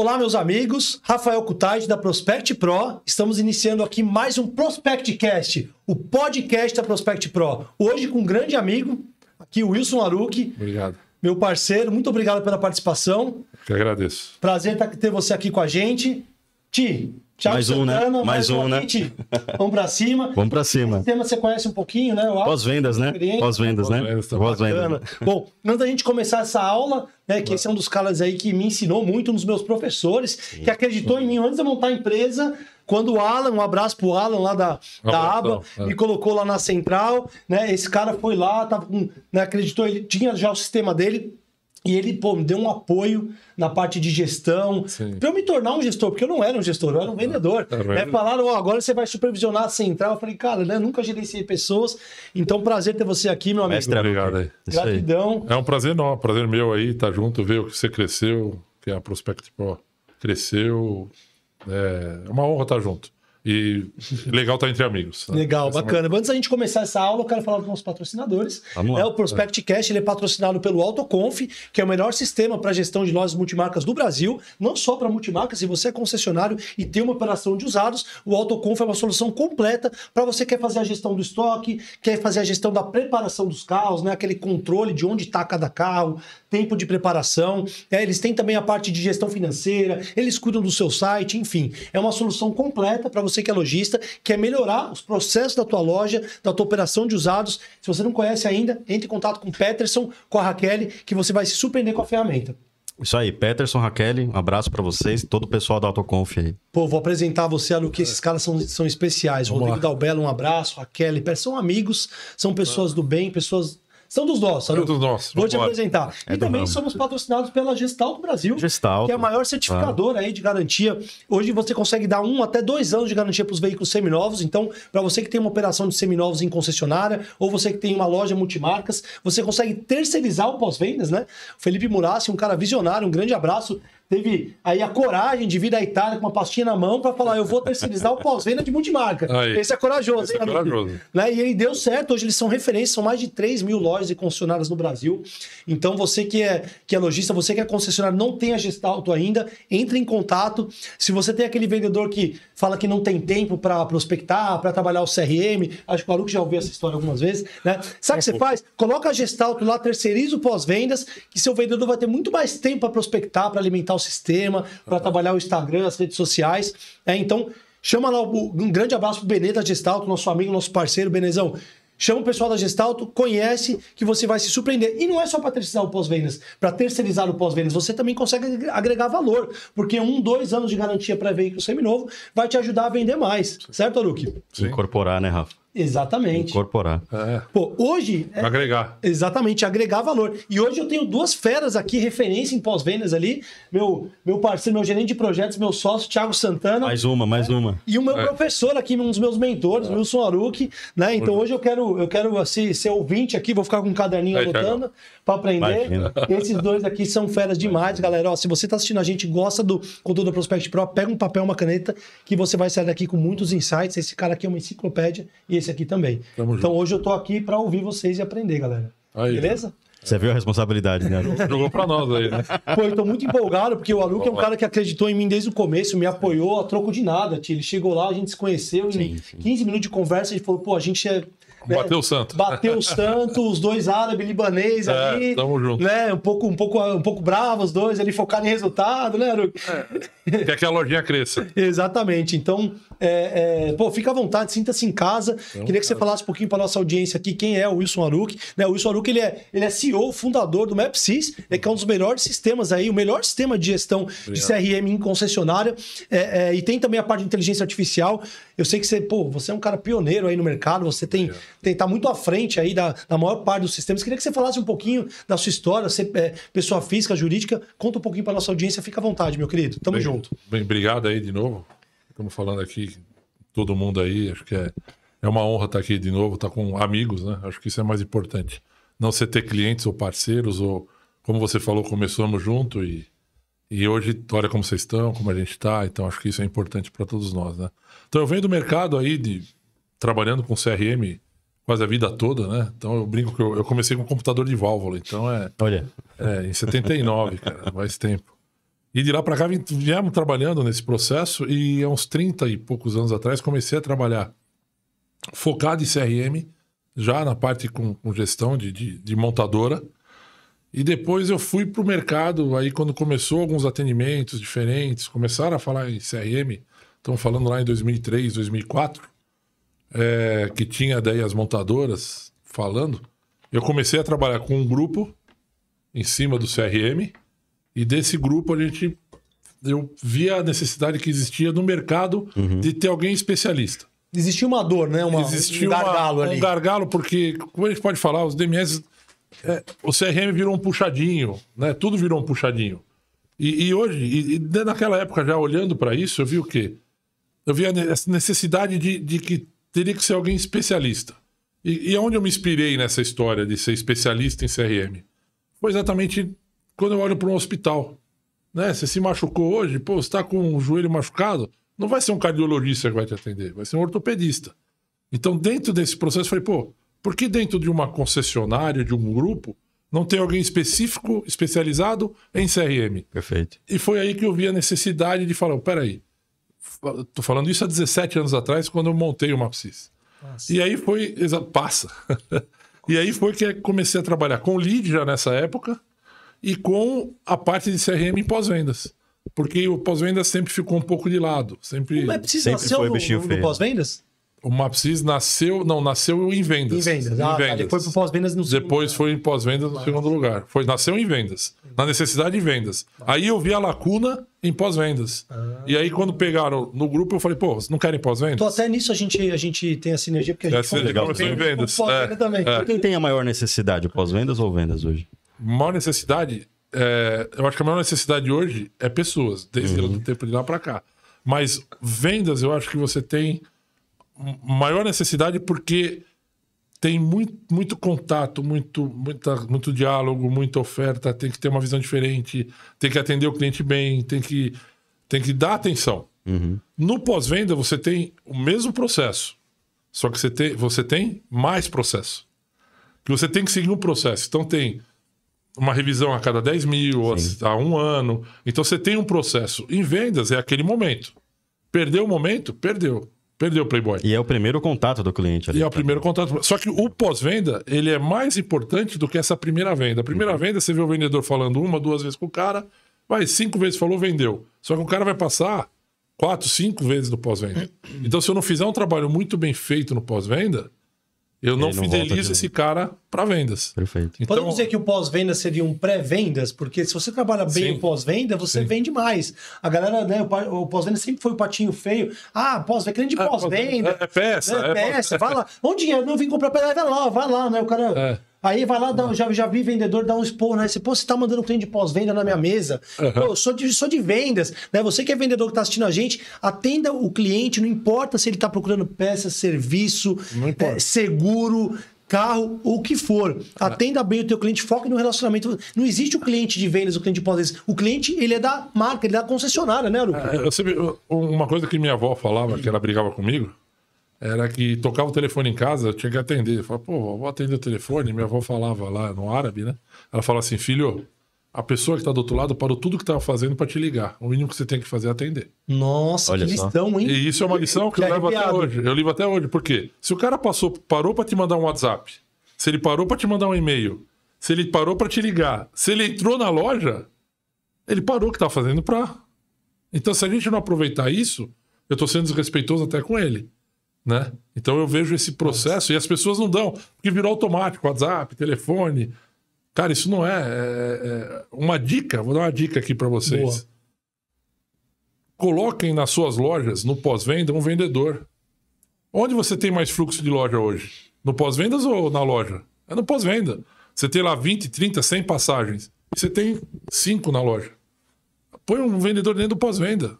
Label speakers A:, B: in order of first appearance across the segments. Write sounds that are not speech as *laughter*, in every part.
A: Olá, meus amigos. Rafael Cutage, da Prospect Pro. Estamos iniciando aqui mais um Prospectcast, o podcast da Prospect Pro. Hoje com um grande amigo, aqui o Wilson Aruque. Obrigado. Meu parceiro, muito obrigado pela participação.
B: Eu que agradeço.
A: Prazer tá- ter você aqui com a gente. Ti, mais Santana, um, né? Mais, mais
B: um, um né?
C: Vamos pra cima. *laughs* Vamos pra cima. Esse
A: tema você conhece um pouquinho, né? né?
C: Pós-vendas, né? Pós-vendas, né?
B: Pós-vendas.
A: Bom, antes da gente começar essa aula, né? Que esse é um dos caras aí que me ensinou muito, um dos meus professores, Sim. que acreditou Sim. em mim antes de eu montar a empresa. Quando o Alan, um abraço pro Alan lá da, um da ABA, é. me colocou lá na central, né? Esse cara foi lá, tava com, né, acreditou, ele tinha já o sistema dele, e ele, pô, me deu um apoio na parte de gestão, para eu me tornar um gestor, porque eu não era um gestor, eu era um vendedor. Tá né? Falaram, oh, agora você vai supervisionar a central. Eu falei, cara, né? Nunca gerenciei pessoas. Então, prazer ter você aqui, meu amigo. Mestre,
B: obrigado aí. Gratidão. É um prazer não, prazer meu aí estar tá junto, ver o que você cresceu, que a Prospect Pro cresceu. É, é uma honra estar tá junto. E legal estar tá entre amigos. Né? Legal, Essa é bacana.
A: Mas... Antes da gente começar essa aula, eu quero falar dos nossos patrocinadores. Vamos lá. É, o Prospect é. Cash ele é patrocinado pelo AutoConf, que é o melhor sistema para gestão de lojas multimarcas do Brasil. Não só para multimarcas, se você é concessionário e tem uma operação de usados, o AutoConf é uma solução completa para você que quer fazer a gestão do estoque, quer fazer a gestão da preparação dos carros, né? aquele controle de onde está cada carro, tempo de preparação. É, eles têm também a parte de gestão financeira, eles cuidam do seu site, enfim. É uma solução completa para você você que é lojista, quer melhorar os processos da tua loja, da tua operação de usados. Se você não conhece ainda, entre em contato com o Peterson, com a Raquel, que você vai se surpreender com a ferramenta.
C: Isso aí, Peterson, Raquel, um abraço para vocês, todo o pessoal da AutoConf aí.
A: Pô, vou apresentar você, Alu, que esses caras são, são especiais. Vamos Rodrigo lá. Dalbello, um abraço, Raquel, são amigos, são pessoas do bem, pessoas são dos nossos, Saru. É dos nossos. Vou te apresentar. É e também ramo. somos patrocinados pela Gestalto Brasil, Gestalto. que é a maior certificadora aí de garantia. Hoje você consegue dar um até dois anos de garantia para os veículos seminovos. Então, para você que tem uma operação de seminovos em concessionária, ou você que tem uma loja multimarcas, você consegue terceirizar o pós-vendas, né? O Felipe Murassi, um cara visionário, um grande abraço teve aí a coragem de vir da Itália com uma pastinha na mão para falar: eu vou terceirizar o pós-venda de multimarca. Aí, esse é corajoso, esse hein, é corajoso. Né? E ele deu certo. Hoje eles são referência, são mais de 3 mil lojas e concessionárias no Brasil. Então, você que é, que é lojista, você que é concessionário, não tem a gestalto ainda, entre em contato. Se você tem aquele vendedor que fala que não tem tempo para prospectar, para trabalhar o CRM, acho que o Aluco já ouviu essa história algumas vezes, né? Sabe o que você faz? Coloca a gestalto lá, terceiriza o pós-vendas, que seu vendedor vai ter muito mais tempo para prospectar, para alimentar o sistema, para uhum. trabalhar o Instagram, as redes sociais. É, então, chama lá um grande abraço pro Benê da Gestalto, nosso amigo, nosso parceiro, Benezão. Chama o pessoal da Gestalto, conhece, que você vai se surpreender. E não é só para terceirizar o pós-vendas, para terceirizar o pós-vendas, você também consegue agregar valor, porque um, dois anos de garantia para veículo seminovo vai te ajudar a vender mais, certo, Aruki?
C: Incorporar, né, Rafa?
A: Exatamente.
C: Incorporar. É.
A: Pô, hoje. É, agregar. Exatamente, agregar valor. E hoje eu tenho duas feras aqui, referência em pós-vendas ali. Meu, meu parceiro, meu gerente de projetos, meu sócio, Thiago Santana. Mais uma, mais é, uma. E o meu é. professor aqui, um dos meus mentores, é. Wilson Aruque, né? Então hoje eu quero, eu quero assim, ser ouvinte aqui, vou ficar com um caderninho Aí, anotando para aprender. Imagina. *laughs* Esses dois aqui são feras demais, Imagina. galera. Ó, se você tá assistindo a gente gosta do conteúdo do Prospect Pro, pega um papel, uma caneta, que você vai sair daqui com muitos insights. Esse cara aqui é uma enciclopédia e experiência aqui também. Tamo então junto. hoje eu tô aqui para ouvir vocês e aprender, galera.
C: Aí. Beleza? Você viu a responsabilidade, né? *laughs*
B: Jogou pra nós aí, né?
A: Pô, eu tô muito empolgado, porque o Aluc é um cara que acreditou em mim desde o começo, me apoiou a troco de nada, tio. Ele chegou lá, a gente se conheceu, sim, em sim. 15 minutos de conversa, ele falou, pô, a gente é.
B: Né, bateu o santo. Bateu o santo,
A: os dois árabes libanês é, ali. Tamo junto. Né? Um pouco, um pouco, um pouco bravo os dois, ali focar em resultado, né, Aluc? É.
B: Quer que a lojinha cresça. *laughs*
A: Exatamente. Então, é, é, pô, fica à vontade, sinta-se em casa. Então, Queria que você falasse um pouquinho para nossa audiência aqui quem é o Wilson Aruc. Né? O Wilson Aruc ele é, ele é CEO, fundador do MapSys, é né, que é um dos melhores sistemas aí, o melhor sistema de gestão de CRM em concessionária. É, é, e tem também a parte de inteligência artificial. Eu sei que você, pô, você é um cara pioneiro aí no mercado, você tem, tem tá muito à frente aí da, da maior parte dos sistemas. Queria que você falasse um pouquinho da sua história, você é pessoa física, jurídica. Conta um pouquinho para nossa audiência, fica à vontade, meu querido. Tamo bem, junto.
B: Bem, obrigado aí de novo. Estamos falando aqui, todo mundo aí, acho que é, é uma honra estar aqui de novo, estar com amigos, né? Acho que isso é mais importante. Não ser ter clientes ou parceiros, ou como você falou, começamos junto e, e hoje, olha como vocês estão, como a gente está, então acho que isso é importante para todos nós, né? Então eu venho do mercado aí, de trabalhando com CRM quase a vida toda, né? Então eu brinco que eu, eu comecei com um computador de válvula, então é. Olha. É, em 79, cara, mais tempo. E de lá para cá viemos trabalhando nesse processo e há uns 30 e poucos anos atrás comecei a trabalhar focado em CRM, já na parte com, com gestão de, de, de, montadora. E depois eu fui para o mercado, aí quando começou alguns atendimentos diferentes, começaram a falar em CRM, estão falando lá em 2003, 2004, é, que tinha daí as montadoras falando. Eu comecei a trabalhar com um grupo em cima do CRM, e desse grupo a gente eu via a necessidade que existia no mercado uhum. de ter alguém especialista. Existia uma dor, né? Uma, Existia um gargalo uma, ali. Um gargalo, porque, como a gente pode falar, os DMS. É, o CRM virou um puxadinho, né? Tudo virou um puxadinho. E, e hoje, e, e, naquela época, já olhando para isso, eu vi o quê? Eu vi essa necessidade de, de que teria que ser alguém especialista. E, e onde eu me inspirei nessa história de ser especialista em CRM? Foi exatamente quando eu olho para um hospital. Né? Você se machucou hoje, pô, você está com o joelho machucado, não vai ser um cardiologista que vai te atender, vai ser um ortopedista. Então, dentro desse processo, eu falei, pô, por que dentro de uma concessionária, de um grupo, não tem alguém específico, especializado em CRM? Perfeito. E foi aí que eu vi a necessidade de falar, pera peraí, tô falando isso há 17 anos atrás, quando eu montei o Mapsis. E aí foi, passa. *laughs* e aí foi que comecei a trabalhar com lead já nessa época, e com a parte de CRM em pós-vendas. Porque o pós-vendas sempre ficou um pouco de lado. Sempre, o MapSys nasceu no, no pós-vendas? O MapSys nasceu... Não, nasceu em vendas. Em vendas. Ah, tá. vendas. Tá, depois foi pós-vendas no Depois foi em pós-vendas no Mas... segundo lugar. Foi, nasceu em vendas. Na necessidade de vendas. Aí eu vi a lacuna em pós-vendas. Ah. E aí quando pegaram no grupo, eu falei, pô, vocês não querem pós-vendas? Então até nisso a gente, a gente tem a sinergia, porque a gente... É, a sinergia legal, em vendas. O pós-venda
C: é, também. É. Quem tem a maior necessidade, pós-vendas ou vendas hoje? maior necessidade,
B: é, eu acho que a maior necessidade hoje é pessoas, desde uhum. o tempo de lá para cá. Mas vendas, eu acho que você tem maior necessidade porque tem muito, muito contato, muito, muita, muito diálogo, muita oferta, tem que ter uma visão diferente, tem que atender o cliente bem, tem que, tem que dar atenção. Uhum. No pós-venda, você tem o mesmo processo, só que você tem, você tem mais processo. Que você tem que seguir um processo. Então, tem uma revisão a cada 10 mil, Sim. a um ano. Então você tem um processo. Em vendas é aquele momento. Perdeu o momento? Perdeu. Perdeu o Playboy. E é o primeiro contato do cliente ali. E é o né? primeiro contato. Só que o pós-venda, ele é mais importante do que essa primeira venda. A primeira uhum. venda, você vê o vendedor falando uma, duas vezes com o cara, vai, cinco vezes falou, vendeu. Só que o cara vai passar quatro, cinco vezes do pós-venda. Uhum. Então, se eu não fizer um trabalho muito bem feito no pós-venda, eu não, fidelizo esse cara para vendas. Perfeito. Então, Podemos dizer que o pós-venda seria um pré-vendas, porque se você trabalha bem sim, o pós-venda, você sim. vende
A: mais. A galera, né, o pós-venda sempre foi o patinho feio. Ah, pós-venda, é grande ah, pós-venda. É, é, peça. Né, é, é peça. É, vai lá. Onde é? Não vim comprar pedra, vai lá, vai lá, né? O cara. É. Aí vai lá, dá, uhum. já, já vi vendedor dar um expor, né? Pô, você tá mandando cliente de pós-venda na minha uhum. mesa. Uhum. Pô, eu sou de, sou de vendas, né? Você que é vendedor que tá assistindo a gente, atenda o cliente, não importa se ele tá procurando peça, serviço, é, seguro, carro, o que for. É. Atenda bem o teu cliente, foque no relacionamento. Não existe o cliente de vendas, o cliente de pós-vendas. O cliente, ele é da marca, ele é da concessionária, né, Lucas? É, eu
B: sempre, uma coisa que minha avó falava, que ela brigava comigo, era que tocava o telefone em casa, eu tinha que atender. Eu falava, pô, vou atender o telefone. Minha avó falava lá no árabe, né? Ela falava assim, filho, a pessoa que está do outro lado parou tudo que estava fazendo para te ligar. O mínimo que você tem que fazer é atender. Nossa, Olha que lição, hein? E isso é uma lição que, que eu levo até hoje. Eu levo até hoje. Por quê? Se o cara passou, parou para te mandar um WhatsApp, se ele parou para te mandar um e-mail, se ele parou para te ligar, se ele entrou na loja, ele parou o que estava tá fazendo para... Então, se a gente não aproveitar isso, eu estou sendo desrespeitoso até com ele. Né? Então eu vejo esse processo e as pessoas não dão, porque virou automático, WhatsApp, telefone. Cara, isso não é, é, é uma dica. Vou dar uma dica aqui para vocês. Boa. Coloquem nas suas lojas, no pós-venda, um vendedor. Onde você tem mais fluxo de loja hoje? No pós-vendas ou na loja? É no pós-venda. Você tem lá 20, 30, 100 passagens. E você tem 5 na loja. Põe um vendedor dentro do pós-venda.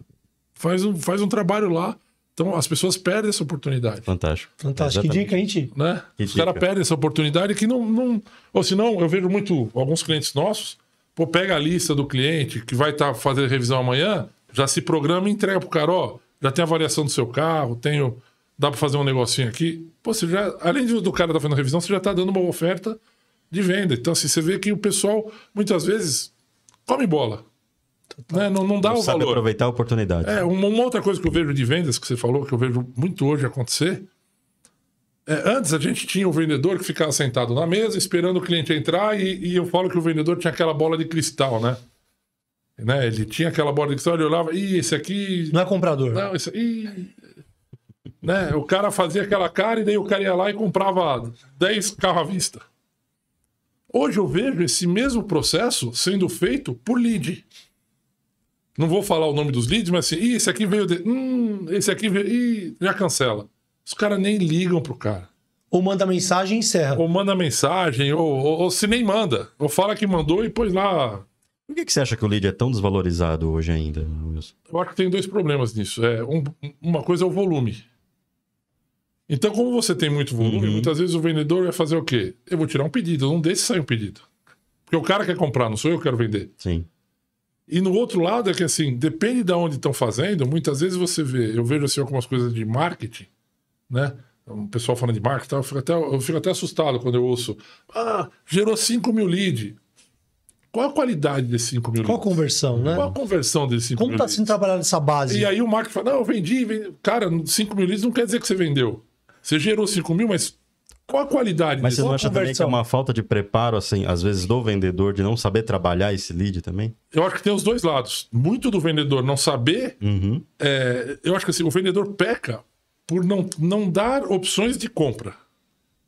B: Faz um, faz um trabalho lá então as pessoas perdem essa oportunidade.
C: Fantástico. Fantástico. Exatamente. Que
B: dica, hein, Ti? Né? Que Os caras perdem essa oportunidade que não, não. Ou senão, eu vejo muito alguns clientes nossos, pô, pega a lista do cliente que vai estar tá fazendo revisão amanhã, já se programa e entrega pro cara, ó, já tem a variação do seu carro, tenho. Dá para fazer um negocinho aqui. Pô, você já, além do cara tá fazendo revisão, você já tá dando uma oferta de venda. Então, assim, você vê que o pessoal, muitas vezes, come bola. Né? Não, não dá não o sabe valor. aproveitar a oportunidade. É, uma, uma, outra coisa que eu vejo de vendas, que você falou, que eu vejo muito hoje acontecer, é, antes a gente tinha o vendedor que ficava sentado na mesa esperando o cliente entrar e, e eu falo que o vendedor tinha aquela bola de cristal, né? né? Ele tinha aquela bola de cristal, ele olhava, e esse aqui... Não é comprador. Não, esse... Ih, né? O cara fazia aquela cara e daí o cara ia lá e comprava 10 carros à vista. Hoje eu vejo esse mesmo processo sendo feito por lead. Não vou falar o nome dos leads, mas assim, Ih, esse aqui veio de. Hum, esse aqui veio. Ih, já cancela. Os caras nem ligam pro cara. Ou manda mensagem e encerra. Ou manda mensagem, ou, ou, ou, se nem manda. Ou fala que mandou e pôs lá.
C: Por que, que você acha que o lead é tão desvalorizado hoje ainda, Wilson?
B: Eu acho que tem dois problemas nisso. É, um, uma coisa é o volume. Então, como você tem muito volume, uhum. muitas vezes o vendedor vai fazer o quê? Eu vou tirar um pedido, não desses sai um pedido. Porque o cara quer comprar, não sou eu que quero vender. Sim. E no outro lado é que, assim, depende de onde estão fazendo, muitas vezes você vê, eu vejo, assim, algumas coisas de marketing, né? O pessoal falando de marketing, eu fico até, eu fico até assustado quando eu ouço, ah, gerou 5 mil leads. Qual a qualidade desses 5 mil Qual a conversão, né? Qual a conversão desses 5 mil Como está sendo trabalhada essa base? E aí o marketing fala, não, eu vendi, vendi. Cara, 5 mil leads não quer dizer que você vendeu. Você gerou 5 mil, mas qual a qualidade Mas disso? você não acha conversão? também que é uma
C: falta de preparo, assim, às vezes do vendedor, de não saber trabalhar esse lead também?
B: Eu acho que tem os dois lados. Muito do vendedor não saber. Uhum. É, eu acho que assim, o vendedor peca por não, não dar opções de compra.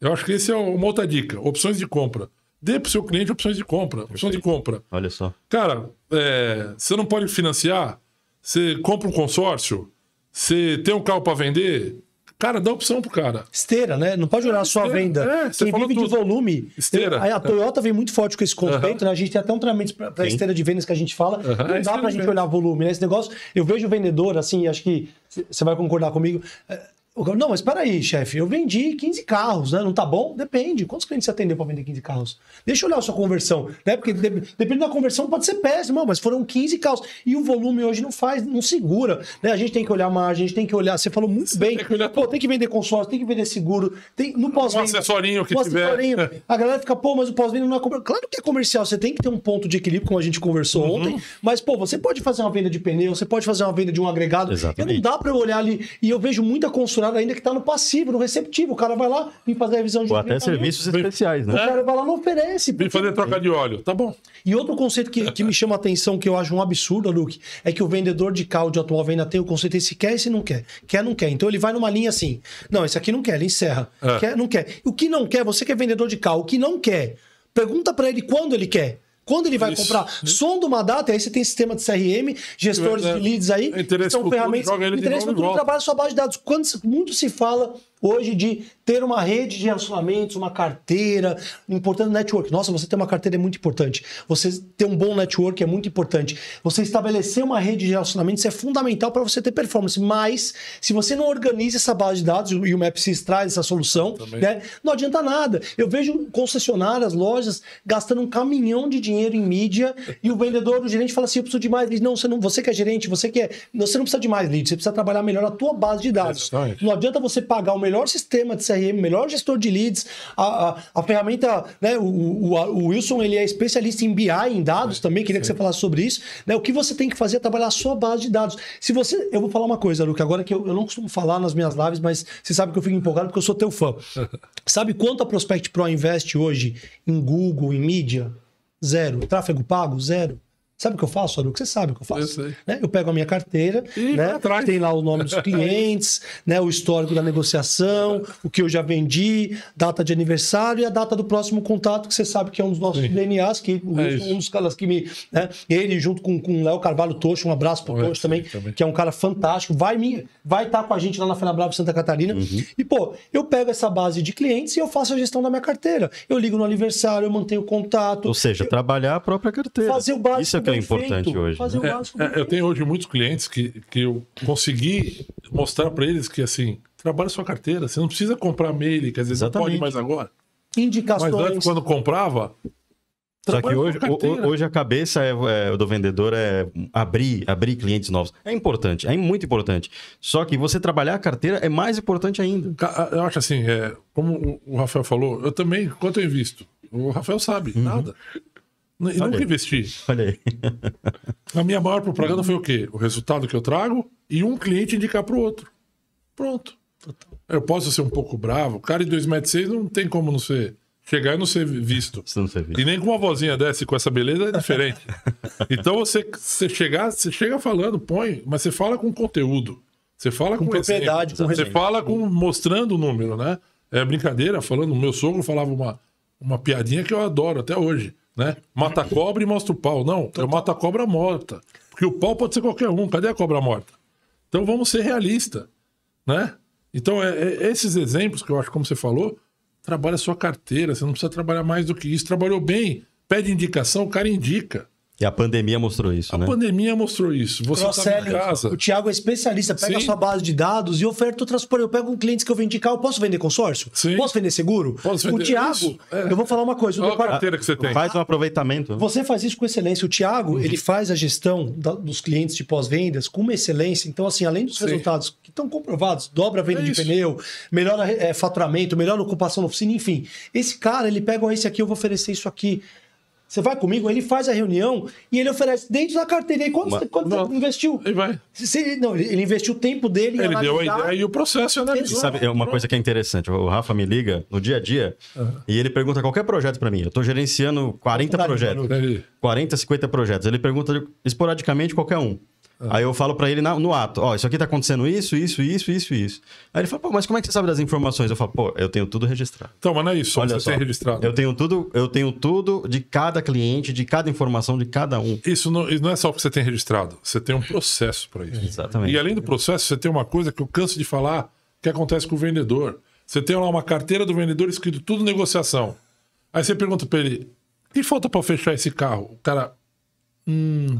B: Eu acho que essa é uma outra dica. Opções de compra. Dê para o seu cliente opções de compra. Opção de compra. Olha só. Cara, é, você não pode financiar? Você compra um consórcio? Você tem um carro para vender? Cara, dá opção pro cara.
A: Esteira, né? Não pode olhar só a venda. É, Quem vive tudo. de volume. Esteira. Eu, a é. Toyota é. vem muito forte com esse conceito, uhum. né? A gente tem até um treinamento para esteira de vendas que a gente fala. Não é dá é pra gente olhar volume, né? Esse negócio. Eu vejo o vendedor, assim, acho que você vai concordar comigo. É, não, mas peraí, chefe, eu vendi 15 carros, né? Não tá bom? Depende. Quantos clientes você atendeu para vender 15 carros? Deixa eu olhar a sua conversão, né? Porque dependendo da conversão pode ser péssimo, mas foram 15 carros. E o volume hoje não faz, não segura, né? A gente tem que olhar margem, a gente tem que olhar. Você falou muito você bem. Tem que, olhar... pô, tem que vender consórcio, tem que vender seguro, tem, não posso Um acessorinho que tiver. *laughs* A galera fica, pô, mas o pós-venda não é comercial. Claro que é comercial, você tem que ter um ponto de equilíbrio, como a gente conversou uhum. ontem, mas, pô, você pode fazer uma venda de pneu, você pode fazer uma venda de um agregado. Exatamente. Eu não dá para eu olhar ali. E eu vejo muita consultoria funcionário ainda que está no passivo, no receptivo. O cara vai lá e fazer a revisão de Ou até serviços especiais, né? O cara vai lá não oferece. Vem
B: fazer troca de óleo, tá bom.
A: E outro conceito que, que me chama a atenção, que eu acho um absurdo, Luke, é que o vendedor de carro de automóvel ainda tem o conceito esse quer, e esse não quer. Quer, não quer. Então ele vai numa linha assim. Não, esse aqui não quer, ele encerra. É. Quer, não quer. O que não quer, você que é vendedor de carro, o que não quer, pergunta para ele quando ele quer. Quando ele vai Isso. comprar som de uma data, aí você tem sistema de CRM, gestores é, de é. leads aí, interesse são então ferramentas. Joga ele interesse futuro, trabalha sua base de dados. Quando muito se fala hoje de ter uma rede de relacionamentos, uma carteira, importante network. Nossa, você ter uma carteira é muito importante. Você ter um bom network é muito importante. Você estabelecer uma rede de relacionamentos é fundamental para você ter performance. Mas se você não organiza essa base de dados e o MapSys traz essa solução, né, não adianta nada. Eu vejo concessionárias, lojas gastando um caminhão de dinheiro em mídia e o vendedor, o gerente fala assim: "Eu preciso de mais leads". Não, você não, você que é gerente, você que é, você não precisa de mais leads, você precisa trabalhar melhor a tua base de dados. Não adianta você pagar o melhor melhor sistema de CRM, melhor gestor de leads, a, a, a ferramenta, né? O, o, o, Wilson ele é especialista em BI, em dados é, também, queria sim. que você falasse sobre isso. Né? O que você tem que fazer é trabalhar a sua base de dados. Se você. Eu vou falar uma coisa, Luca, agora que eu, eu não costumo falar nas minhas lives, mas você sabe que eu fico empolgado porque eu sou teu fã. *laughs* sabe quanto a Prospect Pro investe hoje em Google, em mídia? Zero. Tráfego pago? Zero. Sabe o que eu faço, Aruco? Você sabe o que eu faço. Eu, né? eu pego a minha carteira, né? tem lá o nome dos *laughs* clientes, né? o histórico da negociação, o que eu já vendi, data de aniversário e a data do próximo contato, que você sabe que é um dos nossos Sim. DNAs, que é um dos caras que me. Né? Ele, junto com, com o Léo Carvalho Tocho, um abraço pro Tocho também, também, que é um cara fantástico, vai estar vai tá com a gente lá na Fena Brava Santa Catarina. Uhum. E, pô, eu pego essa base de clientes e eu faço a gestão da minha carteira. Eu ligo no aniversário, eu mantenho contato.
C: Ou seja, eu... trabalhar a própria carteira. Fazer o básico. Isso é que né? é importante hoje. né?
B: é, eu tenho hoje muitos clientes que, que eu consegui mostrar para eles que, assim, trabalha sua carteira, você não precisa comprar mail, às vezes Exatamente. não pode mais agora. Indicações. Mas antes, quando comprava, só que hoje, hoje
C: a cabeça é, é, do vendedor é abrir, abrir clientes novos. É importante, é muito importante. Só que você trabalhar a carteira é mais importante ainda.
B: Eu acho assim, é, como o Rafael falou, eu também, quanto eu invisto? O Rafael sabe, uhum. nada. E nunca aí. investi. Olha *laughs* aí. A minha maior propaganda foi o quê? O resultado que eu trago e um cliente indicar para o outro. Pronto. Eu posso ser um pouco bravo. O cara de 2,6m não tem como não ser. Chegar e não ser visto. Não ser visto. E nem com uma vozinha dessa e com essa beleza é diferente. *laughs* então você, você, chegar, você chega falando, põe, mas você fala com conteúdo. Você fala com, com propriedade. Com você fala com mostrando o número, né? É brincadeira, falando. Meu sogro falava uma, uma piadinha que eu adoro até hoje. Né? Mata a cobra e mostra o pau. Não, eu mato a cobra morta. Porque o pau pode ser qualquer um. Cadê a cobra morta? Então vamos ser realistas. Né? Então, é, é, esses exemplos que eu acho, como você falou, trabalha a sua carteira. Você não precisa trabalhar mais do que isso. Trabalhou bem, pede indicação, o cara indica. E a pandemia mostrou isso, a né? A pandemia mostrou isso.
A: Você está em casa. O Thiago é especialista, pega a sua base de dados e oferta outras. Por eu pego um cliente que eu vendi carro, posso vender consórcio? Sim. Posso vender seguro? Posso vender o Thiago, é. eu vou falar uma coisa. Qual depara... a carteira que
C: você tem? Faz um aproveitamento.
A: Você faz isso com excelência. O Thiago, uhum. ele faz a gestão da, dos clientes de pós-vendas com uma excelência. Então, assim, além dos Sim. resultados que estão comprovados, dobra a venda é de isso. pneu, melhora é, faturamento, melhora ocupação na oficina, enfim. Esse cara, ele pega, esse aqui, eu vou oferecer isso aqui você vai comigo? Ele faz a reunião e ele oferece dentro da carteira. E quanto, Mas, quanto não, investiu? Ele vai. Se, não, ele investiu o tempo dele. Ele analisar, deu a ideia e o processo é analisou. Sabe, é uma coisa
C: que é interessante. O Rafa me liga no dia a dia uhum. e ele pergunta qualquer projeto para mim. Eu estou gerenciando 40 projetos. 40, 50 projetos. Ele pergunta esporadicamente qualquer um. Aí eu falo para ele na, no ato, ó, isso aqui tá acontecendo isso, isso, isso, isso, isso. Aí ele fala, pô, mas como é que você sabe das informações? Eu falo, pô, eu tenho tudo registrado. Então, mas não é isso, Olha você só, tem registrado. Eu tenho tudo, eu tenho tudo
B: de cada cliente, de cada informação de cada um. Isso não, isso não é só porque você tem registrado, você tem um processo para isso. Exatamente. E além do processo, você tem uma coisa que eu canso de falar, que acontece com o vendedor. Você tem lá uma carteira do vendedor escrito tudo negociação. Aí você pergunta para ele, o que falta para fechar esse carro? O cara, hum,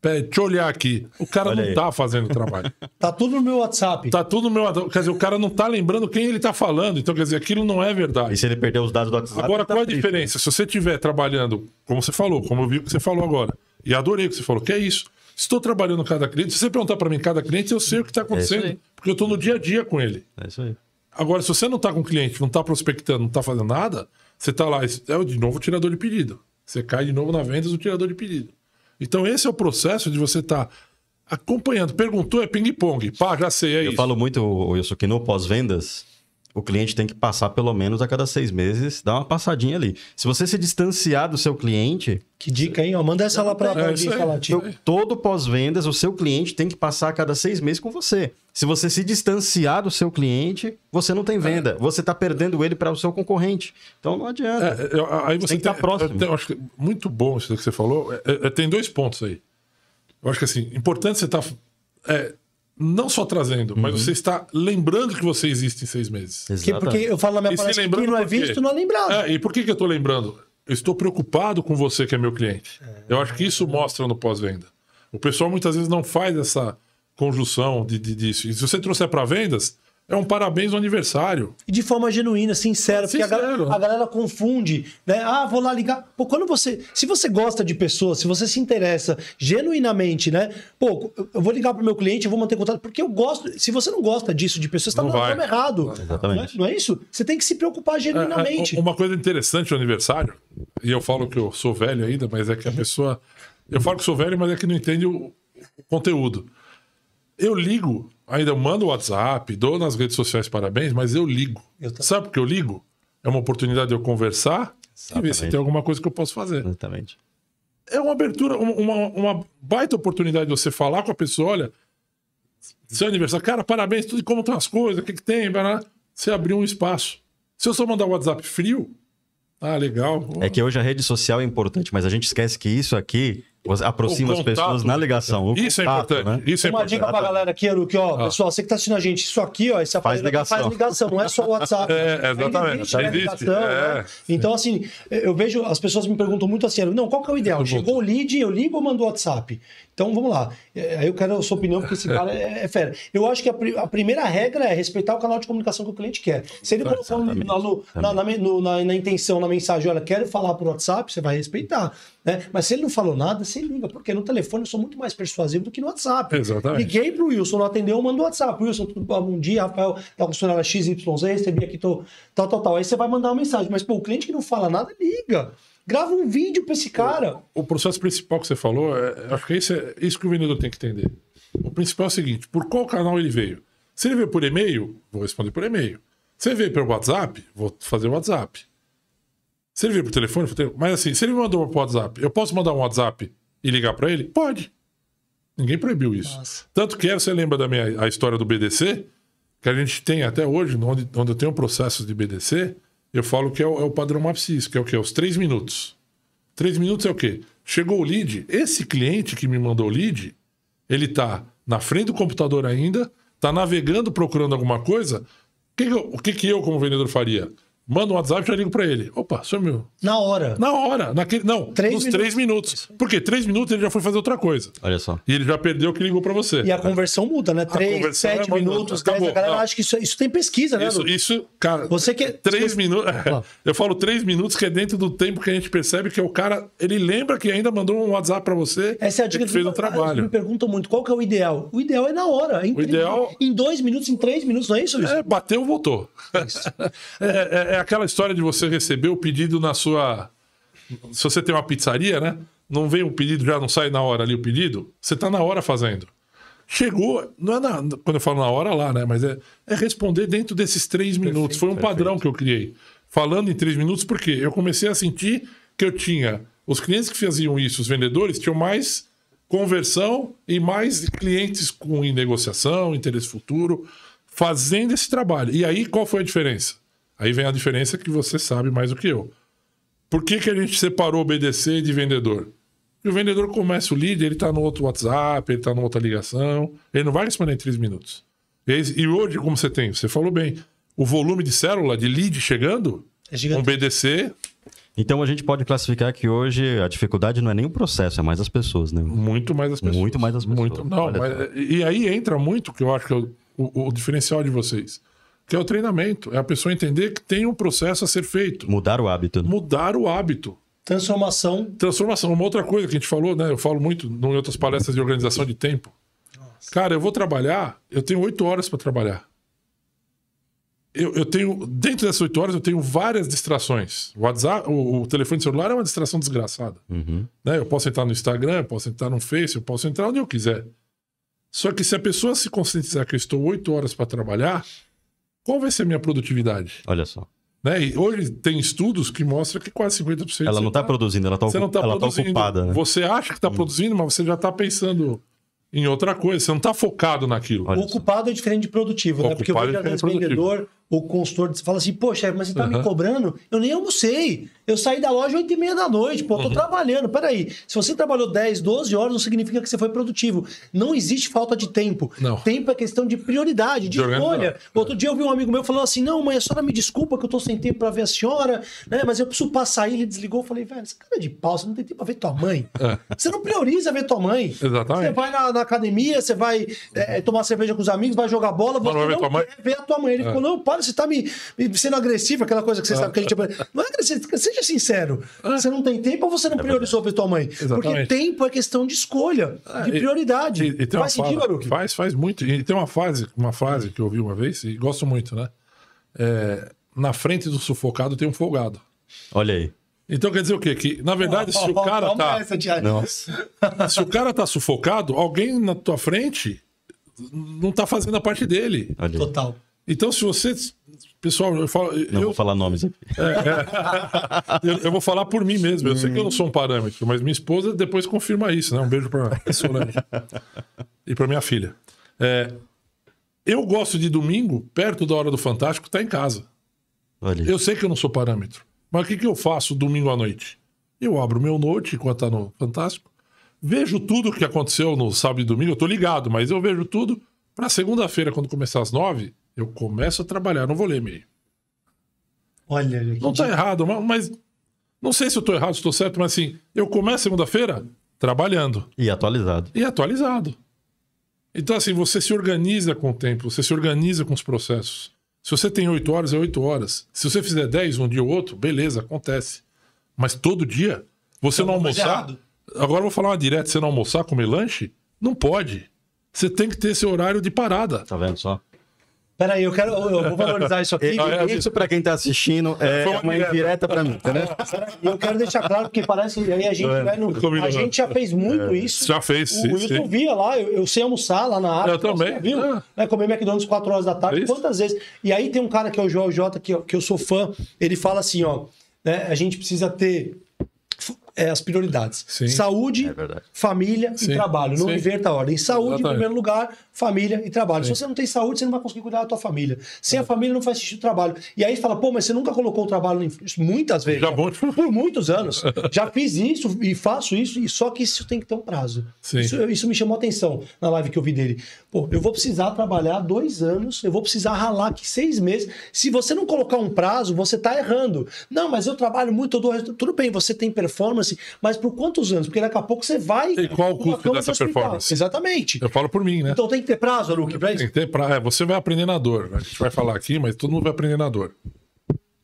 B: Deixa te olhar aqui. O cara Olha não aí. tá fazendo trabalho. *laughs* tá tudo no meu WhatsApp. Tá tudo no meu WhatsApp. Quer dizer, o cara não tá lembrando quem ele tá falando. Então, quer dizer, aquilo não é verdade. E se ele perdeu os dados do WhatsApp? Agora, tá qual é a triste. Né? diferença? Se você estiver trabalhando, como você falou, como eu vi o que você falou agora, e adorei o que você falou, que é isso. Estou trabalhando cada cliente. Se você perguntar para mim cada cliente, eu sei o que está é acontecendo, é porque eu estou no dia a dia com ele. É isso aí. Agora, se você não está com cliente, não está prospectando, não está fazendo nada, você está lá, é de novo o tirador de pedido. Você cai de novo na vendas do tirador de pedido. Então, esse é o processo de você estar. Tá acompanhando, perguntou, é ping-pong. Pá, já sei, é Eu isso. falo muito, Wilson, que no pós-vendas,
C: o cliente tem que passar pelo menos a cada seis meses, dar uma passadinha ali. Se você se distanciar do seu cliente. Que dica, hein? Ó, manda essa lá para a falar, tio. Todo pós-vendas, o seu cliente tem que passar a cada seis meses com você. Se você se distanciar do seu cliente, você não tem venda. É. Você está perdendo ele para o seu concorrente. Então não adianta. É, eu, aí você tá tem que estar próximo. Eu, acho
B: muito bom isso que você falou. É, é, tem dois pontos aí. Eu acho que assim, importante você estar. Tá, é, não só trazendo, uhum. mas você está lembrando que você existe em seis meses. Exatamente. Porque eu falo na minha palestra que quem não é visto não é lembrado. É, e por que, que eu estou lembrando? Eu estou preocupado com você que é meu cliente. É. Eu acho que isso mostra no pós-venda. O pessoal muitas vezes não faz essa conjunção de, de, disso. E se você trouxer para vendas, é um parabéns ao aniversário. E de forma genuína, sincera, porque a galera, a galera, confunde, né? Ah, vou lá ligar.
A: Pô, quando você. Se você gosta de pessoas, se você se interessa genuinamente, né? Pô, eu vou ligar pro meu cliente, eu vou manter contato, porque eu gosto. Se você não gosta disso de pessoas, você tá no caminho errado. Exatamente. Não é, não é, isso? Você tem que se preocupar genuinamente. É, é,
B: uma coisa interessante do aniversário, e eu falo que eu sou velho ainda, mas é que a pessoa. Eu falo que sou velho, mas é que não entende o conteúdo. Eu ligo Ainda mando o WhatsApp, dou nas redes sociais parabéns, mas eu ligo. Eu Sabe por que eu ligo? É uma oportunidade de eu conversar Exatamente. e ver se tem alguma coisa que eu posso fazer. Exatamente. É uma abertura, uma, uma baita oportunidade de você falar com a pessoa, olha, seu aniversário, cara, parabéns, tudo como estão as coisas, o que, que tem, você abriu um espaço. Se eu só mandar o WhatsApp frio, ah, legal.
C: É que hoje a rede social é importante, mas a gente esquece que isso aqui você aproxima as pessoas na ligação. O isso é contato,
B: é importante. Né? Isso é Uma importante. dica pra
A: galera aqui, Eru, que, ó, ah. pessoal, você que tá assistindo a gente, isso aqui, ó, esse aparelho faz ligação, faz ligação não é só o WhatsApp. *laughs* é, exatamente. Existe, né? ligação, né? é. Né? Então, assim, eu vejo, as pessoas me perguntam muito assim, não, qual que é o ideal? Chegou o lead, eu ligo ou mando o WhatsApp? Então, vamos lá. É, aí eu quero a sua opinião, porque esse *laughs* cara é, é, fera. Eu acho que a, a, primeira regra é respeitar o canal de comunicação que o cliente quer. Se ele colocar na, na, na, na intenção, na mensagem, olha, quero falar por WhatsApp, você vai respeitar. Né? Mas se ele não falou nada, você liga, porque no telefone eu sou muito mais persuasivo do que no WhatsApp. Exatamente. Liguei para o Wilson, não atendeu, mandou WhatsApp. Wilson, tudo bom dia, Rafael, tá funcionária XYZ, recebi aqui, tô, tal, tal, tal. Aí você vai mandar uma mensagem. Mas, pô, o cliente que não fala nada, liga. Grava
B: um vídeo para esse cara. O, o, processo principal que você falou, é, é acho que é isso que o vendedor tem que entender. O principal é o seguinte: por qual canal ele veio? Se ele veio por e-mail, vou responder por e-mail. Se ele veio pelo WhatsApp, vou fazer o WhatsApp. Se ele vir por telefone, mas assim, se ele me mandou por WhatsApp, eu posso mandar um WhatsApp e ligar para ele? Pode. Ninguém proibiu isso. Nossa. Tanto que você lembra da minha a história do BDC, que a gente tem até hoje, onde, onde eu tenho processos de BDC, eu falo que é o, é o padrão MAPSIS, que é o que? É os três minutos. Três minutos é o quê? Chegou o lead, esse cliente que me mandou o lead, ele tá na frente do computador ainda, tá navegando, procurando alguma coisa. o que, que eu, como vendedor, faria? Manda um WhatsApp, já ligo para ele. Opa, meu. Na hora. Na hora. Naquele, não, três nos minutos. três minutos. Porque três minutos ele já foi fazer outra coisa. Olha só. E ele já perdeu o que ligou para você.
A: E a conversão muda, né?
B: Três, sete é minutos, dez. A galera acha que isso, é- isso tem pesquisa, né? Isso, isso cara. Você que... Três minutos. *laughs* eu falo três minutos, que é dentro do tempo que a gente percebe que é o cara, ele lembra que ainda mandou um WhatsApp para você. Essa é a dica que fez um ah, trabalho. Me perguntam muito qual que é o ideal. O ideal é na hora. Em, é o ideal... em dois minutos, em três minutos, não é isso? isso? É, bateu, voltou. É, isso. *laughs* é, é é aquela história de você receber o pedido na sua. Se você tem uma pizzaria, né? Não vem o pedido, já não sai na hora ali o pedido. Você está na hora fazendo. Chegou, não é na, quando eu falo na hora lá, né? Mas é, é responder dentro desses três minutos. Perfeito, Foi um padrão que eu criei. Falando em três minutos, porque eu comecei a sentir que eu tinha. Os clientes que faziam isso, os vendedores, tinham mais conversão e mais clientes com negociação, interesse futuro, fazendo esse trabalho. E aí, qual foi a diferença? Aí vem a diferença que você sabe mais do que eu. Por que, que a gente separou BDC de vendedor? E o vendedor começa o lead, ele está no outro WhatsApp, ele está numa outra ligação, ele não vai responder em três minutos. E hoje, como você tem? Você falou bem, o volume de célula, de lead chegando, é um BDC. Então a gente pode classificar
C: que hoje a dificuldade não é nem o processo, é mais as pessoas, né? Muito mais as pessoas. Muito mais as pessoas. Muito, não,
B: mas, e aí entra muito que eu acho que é o, o, o diferencial de vocês que é o treinamento. É a pessoa entender que tem um processo a ser feito. Mudar o hábito. Né? Mudar o hábito. Transformação. Transformação. Uma outra coisa que a gente falou, né? Eu falo muito em outras palestras de organização de tempo. Nossa. Cara, eu vou trabalhar, eu tenho oito horas para trabalhar. Eu, eu, tenho, dentro dessas oito horas, eu tenho várias distrações. O WhatsApp, o, o telefone celular é uma distração desgraçada. Uhum. Né? Eu posso entrar no Instagram, eu posso entrar no Face, eu posso entrar onde eu quiser. Só que se a pessoa se conscientizar que eu estou oito horas para trabalhar, qual vai ser a minha produtividade? Olha só. Né? hoje tem estudos que mostram que quase 50%. Ela não está tá produzindo, ela está ocup... tá tá, tá ocupada. Né? Você acha que está hum. produzindo, mas você já está pensando em outra coisa, você não está focado naquilo. Olha Ocupado só. é diferente de produtivo, Ocupado né? Porque eu vejo, é às produtivo. vendedor o
A: consultor fala assim, pô, chefe, mas você tá uhum. me cobrando? Eu nem almocei. Eu saí da loja oito e meia da noite, pô, eu tô uhum. trabalhando. Peraí, se você trabalhou 10, 12 horas, não significa que você foi produtivo. Não existe falta de tempo. Não. Tempo é questão de prioridade, de, escolha. É. Outro dia eu vi um amigo meu falando assim, não, mãe, a senhora me desculpa que eu tô sem tempo pra ver a senhora, né? Mas eu preciso passar aí. Ele desligou, eu falei, velho, essa cara é de pau, você não tem tempo pra ver tua mãe. É. você não prioriza ver tua mãe. Exatamente. Você vai na, na academia, você vai é, tomar cerveja com os amigos, vai jogar bola, você não, não, ver quer ver a tua mãe. Ele é. falou, não, para você tá me, me sendo agressivo, aquela coisa que você ah. sabe que a gente. É não é agressivo, seja sincero. Ah. Você não tem
B: tempo ou você não é priorizou pra tua mãe? Exatamente. Porque tempo é questão de escolha, ah, de prioridade. E, e faz sentido, Baruque? Faz, faz muito. E tem uma frase, uma frase que eu ouvi uma vez e gosto muito, né? É, na frente do sufocado tem um folgado. Olha aí. Então quer dizer o quê? Que, na verdade, oh, se oh, o *laughs* cara tá. Essa, *laughs* se o cara tá sufocado, alguém na tua frente não tá fazendo a parte dele. Total. Então, se você. Pessoal, eu falo. Não eu, vou falar nomes aqui. É, é, eu, eu, vou falar por mim mesmo. Eu sei que eu não sou um parâmetro, mas minha esposa depois confirma isso, né? Um beijo para Solange e para minha filha. É, eu gosto de domingo, perto da hora do Fantástico, estar tá em casa. Olha. Eu sei que eu não sou parâmetro. Mas o que, que eu faço domingo à noite? Eu abro meu note enquanto está no Fantástico, vejo tudo o que aconteceu no sábado e domingo, eu tô ligado, mas eu vejo tudo. Para segunda-feira, quando começar às nove, eu começo a trabalhar, não vou ler e-mail. Olha, não tá errado, mas não sei se eu tô errado, se tô certo, mas assim, eu começo segunda-feira trabalhando. E atualizado. E atualizado. Então, assim, você se organiza com o tempo, você se organiza com os processos. Se você tem oito horas, é oito horas. Se você fizer dez um dia ou outro, beleza, acontece. Mas todo dia, você não, tá almoçar. Agora eu vou falar uma direta: você não almoçar, comer lanche? Não pode. Você tem que ter esse horário de parada. Tá vendo só? Peraí, eu quero. Eu vou valorizar isso
A: aqui. *laughs* É, é, é isso, para quem está
C: assistindo, é uma, indireta para mim, tá né?
A: Eu quero deixar claro, porque parece que aí a gente é, no. A gente já fez muito é, isso. Já fez. O, sim, o Wilton via lá, eu, eu, sei almoçar lá na área. Eu também. Viu? Ah. Né, comer McDonald's 4 horas da tarde, quantas vezes? E aí tem um cara que é o João J, que, que eu sou fã, ele fala assim: ó, né, a gente precisa ter é, as prioridades. Sim. Saúde, é família Sim. e trabalho. Não inverta a ordem. Saúde Exatamente. em primeiro lugar, família e trabalho. Se você não tem saúde, você não vai conseguir cuidar da tua família. Sem é. a família, não faz sentido o trabalho. E aí fala, pô, mas você nunca colocou o trabalho em... muitas vezes. Já, já *laughs* Por muitos anos. já fiz isso e faço isso, e só que isso tem que ter um prazo. Isso, isso, me chamou atenção na live que eu vi dele. Pô, eu vou precisar trabalhar dois anos, eu vou precisar ralar aqui seis meses. Se você não colocar um prazo, você tá errando. Não, mas eu trabalho muito, eu dou... Tudo bem, você tem performance, assim, mas por quantos anos? Porque daqui a pouco você vai. E qual o custo dessa performance? Exatamente. Eu falo
B: por mim, né? Então tem que ter prazo, Aruki, pra isso? Tem que ter prazo. É, você vai aprender na dor. A gente vai falar aqui, mas todo mundo vai aprender na dor.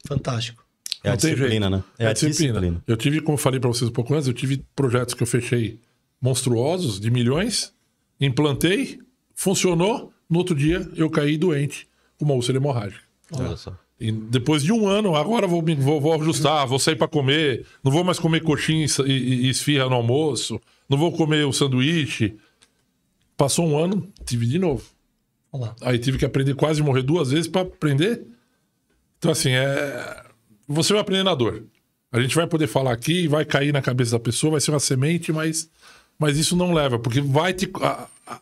B: Fantástico.
A: É Não a disciplina, jeito. né? É, a
B: disciplina. Eu tive, como eu falei para vocês um pouco antes, eu tive projetos que eu fechei monstruosos, de milhões, implantei, funcionou, no outro dia eu caí doente com uma úlcera hemorrágica. Olha só. E depois de um ano, agora vou, vou, vou ajustar, vou sair para comer, não vou mais comer coxinha e, e, e, esfirra no almoço, não vou comer o sanduíche. Passou um ano, tive de novo. Olá. Aí tive que aprender quase morrer duas vezes para aprender. Então, assim, é... você vai aprender na dor. A gente vai poder falar aqui, vai cair na cabeça da pessoa, vai ser uma semente, mas, mas isso não leva, porque vai te.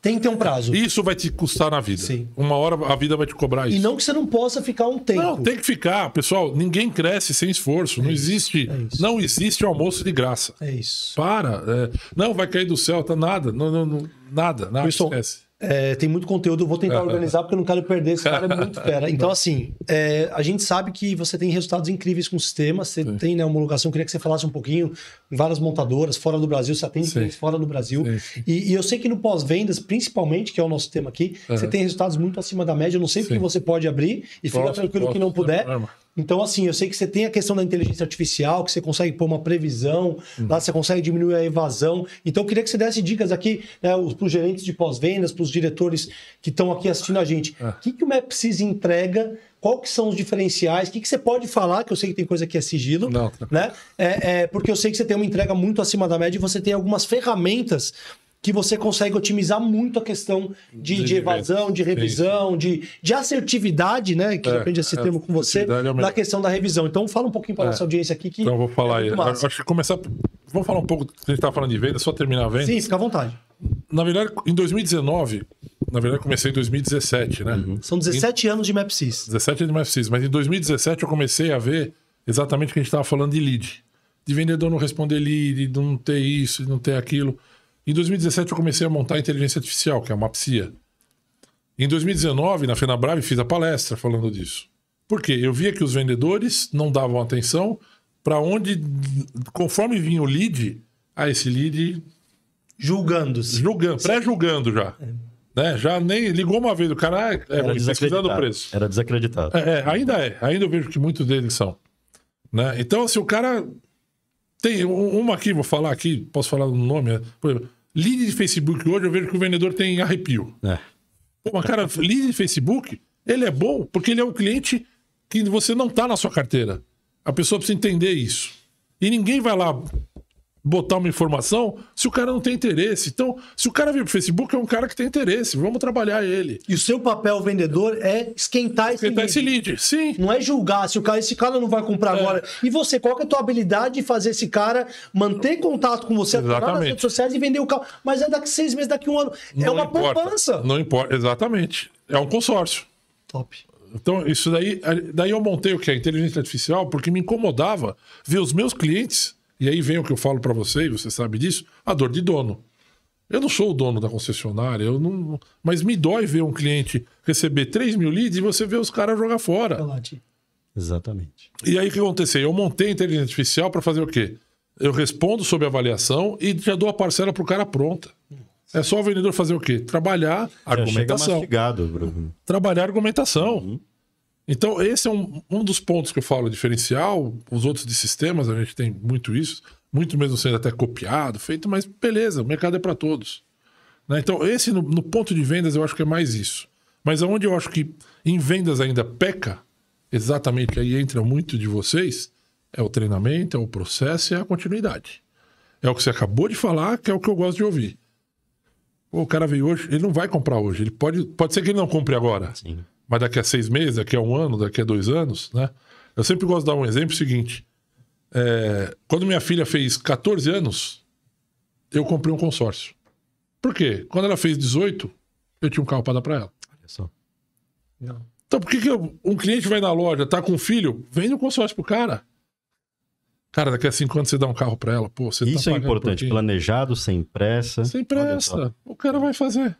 B: Tem que ter um prazo. Isso vai te custar na vida. Sim. Uma hora a vida vai te cobrar isso. E não que você não possa ficar um tempo. Não, tem que ficar. Pessoal, ninguém cresce sem esforço. É não isso, existe é não existe um almoço de graça. É isso. Para. É, não, vai cair do céu, tá nada. Não, não, não nada, nada. Wilson, é, tem muito conteúdo, vou tentar *laughs* organizar porque eu não quero perder. Esse cara é muito *laughs* fera. Então, assim, é,
A: a gente sabe que você tem resultados incríveis com o sistema, você Sim. tem né, homologação. Eu queria que você falasse um pouquinho em várias montadoras fora do Brasil, você atende clientes fora do Brasil. E, e, eu sei que no pós-vendas, principalmente, que é o nosso tema aqui, uhum. você tem resultados muito acima da média. Eu não sei porque você pode abrir e fica tranquilo que não puder. Então, assim, eu sei que você tem a questão da inteligência artificial, que você consegue pôr uma previsão, uhum. lá tá? você consegue diminuir a evasão. Então, eu queria que você desse dicas aqui né, para os gerentes de pós-vendas, para os diretores que estão aqui assistindo a gente. O ah. que, que o MapSys entrega? Qual que são os diferenciais? O que, que você pode falar? Que eu sei que tem coisa que é sigilo, Não. Tá né? É, é, porque eu sei que você tem uma entrega muito acima da média e você tem algumas ferramentas que você consegue otimizar muito a questão de, de evasão, de revisão, de, de assertividade, né? Que é, esse desse é. termo com você, é na questão da revisão. Então, fala um pouquinho para a é. nossa audiência aqui. Que então, vou falar é aí. Massa.
B: Acho que começar. Vamos falar um pouco. A gente estava tá falando de venda, só terminar a venda. Sim, fica à vontade. Na verdade, em 2019, na verdade, comecei em 2017, né? Uhum. São 17 em... anos de MapSys. 17 anos de MapSys, mas em 2017 eu comecei a ver exatamente o que a gente estava falando de lead. De vendedor não responder lead, de não ter isso, de não ter aquilo. Em 2017 eu comecei a montar a inteligência artificial, que é uma psia. Em 2019, na FenaBrave, fiz a palestra falando disso. Por quê? Eu via que os vendedores não davam atenção para onde, conforme vinha o lead, a ah, esse lead... Julgando-se. Julgando, pré-julgando já. É. Né? Já nem ligou uma vez o cara, ah, é, era desacreditado, o preço.
C: Era desacreditado.
B: É, é, ainda é, ainda eu vejo que muitos deles são. Né? Então, se assim, o cara tem uma aqui, vou falar aqui, posso falar o nome? Né? Por exemplo, lead de Facebook hoje, eu vejo que o vendedor tem arrepio. É. Pô, mas cara, *laughs* lead de Facebook, ele é bom porque ele é um cliente que você não está na sua carteira. A pessoa precisa entender isso. E ninguém vai lá botar uma informação se o cara não tem interesse. Então, se o cara vir pro Facebook, é um cara que tem interesse. Vamos trabalhar ele. E o seu papel vendedor é esquentar, esquentar esse, lead. esse lead. Sim.
A: Não é julgar se o cara, esse cara não vai comprar é. agora. E você, qual que é a tua habilidade de fazer esse cara
B: manter contato com você, atuar nas redes
A: sociais e vender o carro? Mas é daqui seis meses, daqui um ano. É não é uma importa. poupança.
B: Não importa, exatamente. É um consórcio. Top. Então, isso daí, daí eu montei o que é inteligência artificial, porque me incomodava ver os meus clientes e aí vem o que eu falo para você, e você sabe disso, a dor de dono. Eu não sou o dono da concessionária, eu não. Mas me dói ver um cliente receber 3 mil leads e você ver os caras jogar fora.
C: Exatamente.
B: E aí o que aconteceu? Eu montei a inteligência artificial para fazer o quê? Eu respondo sobre avaliação e já dou a parcela para o cara pronta. É só o vendedor fazer o quê? Trabalhar já argumentação. Chega
C: mastigado, Bruno.
B: Trabalhar argumentação. Uhum. Então, esse é um, um dos pontos que eu falo diferencial. Os outros de sistemas, a gente tem muito isso, muito mesmo sendo até copiado, feito, mas beleza, o mercado é para todos. Né? Então, esse no, no, ponto de vendas eu acho que é mais isso. Mas aonde eu acho que em vendas ainda peca, exatamente aí entra muito de vocês, é o treinamento, é o processo e é a continuidade. É o que você acabou de falar, que é o que eu gosto de ouvir. O cara veio hoje, ele não vai comprar hoje. Ele pode, pode ser que ele não compre agora. Sim mas daqui a seis meses, daqui a um ano, daqui a dois anos, né? Eu sempre gosto de dar um exemplo seguinte. É, quando minha filha fez 14 anos, eu comprei um consórcio. Por quê? Quando ela fez 18, eu tinha um carro para dar para ela.
C: Olha só. Não.
B: Então por que, que eu, um cliente vai na loja, tá com um filho, vende um consórcio pro cara? Cara, daqui a cinco anos você dá um carro para ela. Pô, você tá Isso tá é importante. planejado, sem pressa. Sem pressa. O cara vai fazer.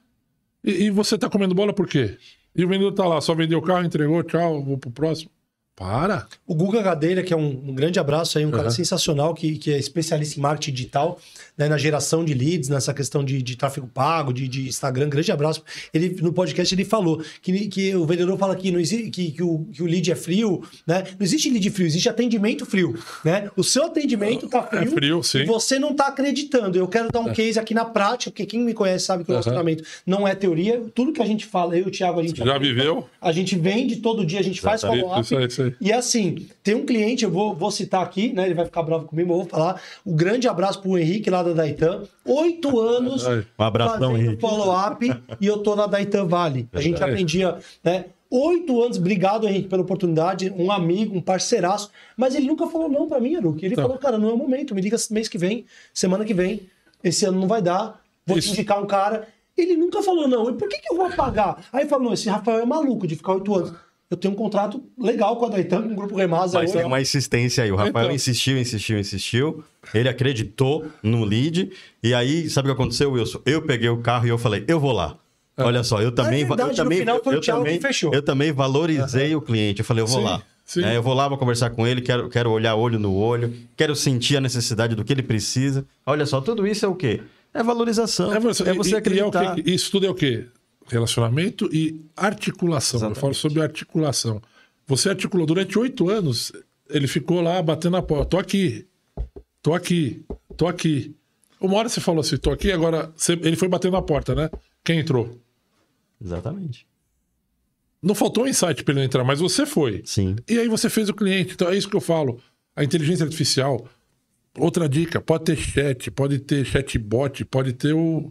B: E, e você tá comendo bola por quê? E o vendedor tá lá, só vendeu o carro, entregou, tchau, vou pro próximo. Para. O Guga Gadeira, que é um, um grande abraço aí, um uhum. cara sensacional, que, que é especialista
A: em marketing digital, né, na geração de leads, nessa questão de, de tráfego pago, de, de Instagram, grande abraço. Ele, no podcast, ele falou que, que o vendedor fala que, não existe, que, que, o, que o lead é frio, né? Não existe lead frio, existe atendimento frio, né? O seu atendimento tá frio, é frio sim. você não tá acreditando. Eu quero dar um é. case aqui na prática, porque quem me conhece sabe que o uhum. não é teoria. Tudo que a gente fala, eu e o Thiago, a gente... Já viveu? A gente vende, todo dia a gente faz follow-up. Isso, isso, Sei. E assim, tem um cliente, eu vou, vou citar aqui, né? Ele vai ficar bravo comigo, mas eu vou falar. Um grande abraço pro Henrique lá da Daitan. Oito anos um abraço, fazendo follow-up e eu tô na Daitan Vale. A gente aprendia, né? Oito anos, obrigado, Henrique, pela oportunidade, um amigo, um parceiraço. Mas ele nunca falou não para mim, Aruque. Ele então. falou, cara, não é o momento, me liga mês que vem, semana que vem, esse ano não vai dar, vou Isso. te indicar um cara. Ele nunca falou não. E por que, que eu vou pagar Aí falou, não, esse Rafael é maluco de ficar oito anos eu tenho um contrato legal com a Daitan, com o Grupo Remasa. Mas tem uma
C: insistência aí. O Rafael então. insistiu, insistiu, insistiu. Ele acreditou no lead. E aí, sabe o que aconteceu, Wilson? Eu peguei o carro e eu falei, eu vou lá. É. Olha só, eu também... Verdade, eu também, final, eu, também eu também valorizei uhum. o cliente. Eu falei, eu vou Sim. lá. É, eu vou lá, vou conversar com ele, quero, quero olhar olho no olho, quero sentir a necessidade do que ele precisa. Olha só, tudo isso é o quê?
B: É valorização. É, você, é você é acreditar. É
C: isso tudo é o quê?
B: Relacionamento e articulação. Exatamente. Eu falo sobre articulação. Você articulou durante oito anos, ele ficou lá batendo na porta. Tô aqui, tô aqui, tô aqui. Uma hora você falou assim, tô aqui, agora você... ele foi batendo na porta, né? Quem entrou? Exatamente. Não faltou um insight para ele entrar, mas você foi. Sim. E aí você fez o cliente. Então é isso que eu falo. A inteligência artificial. Outra dica: pode ter chat, pode ter chatbot, pode ter o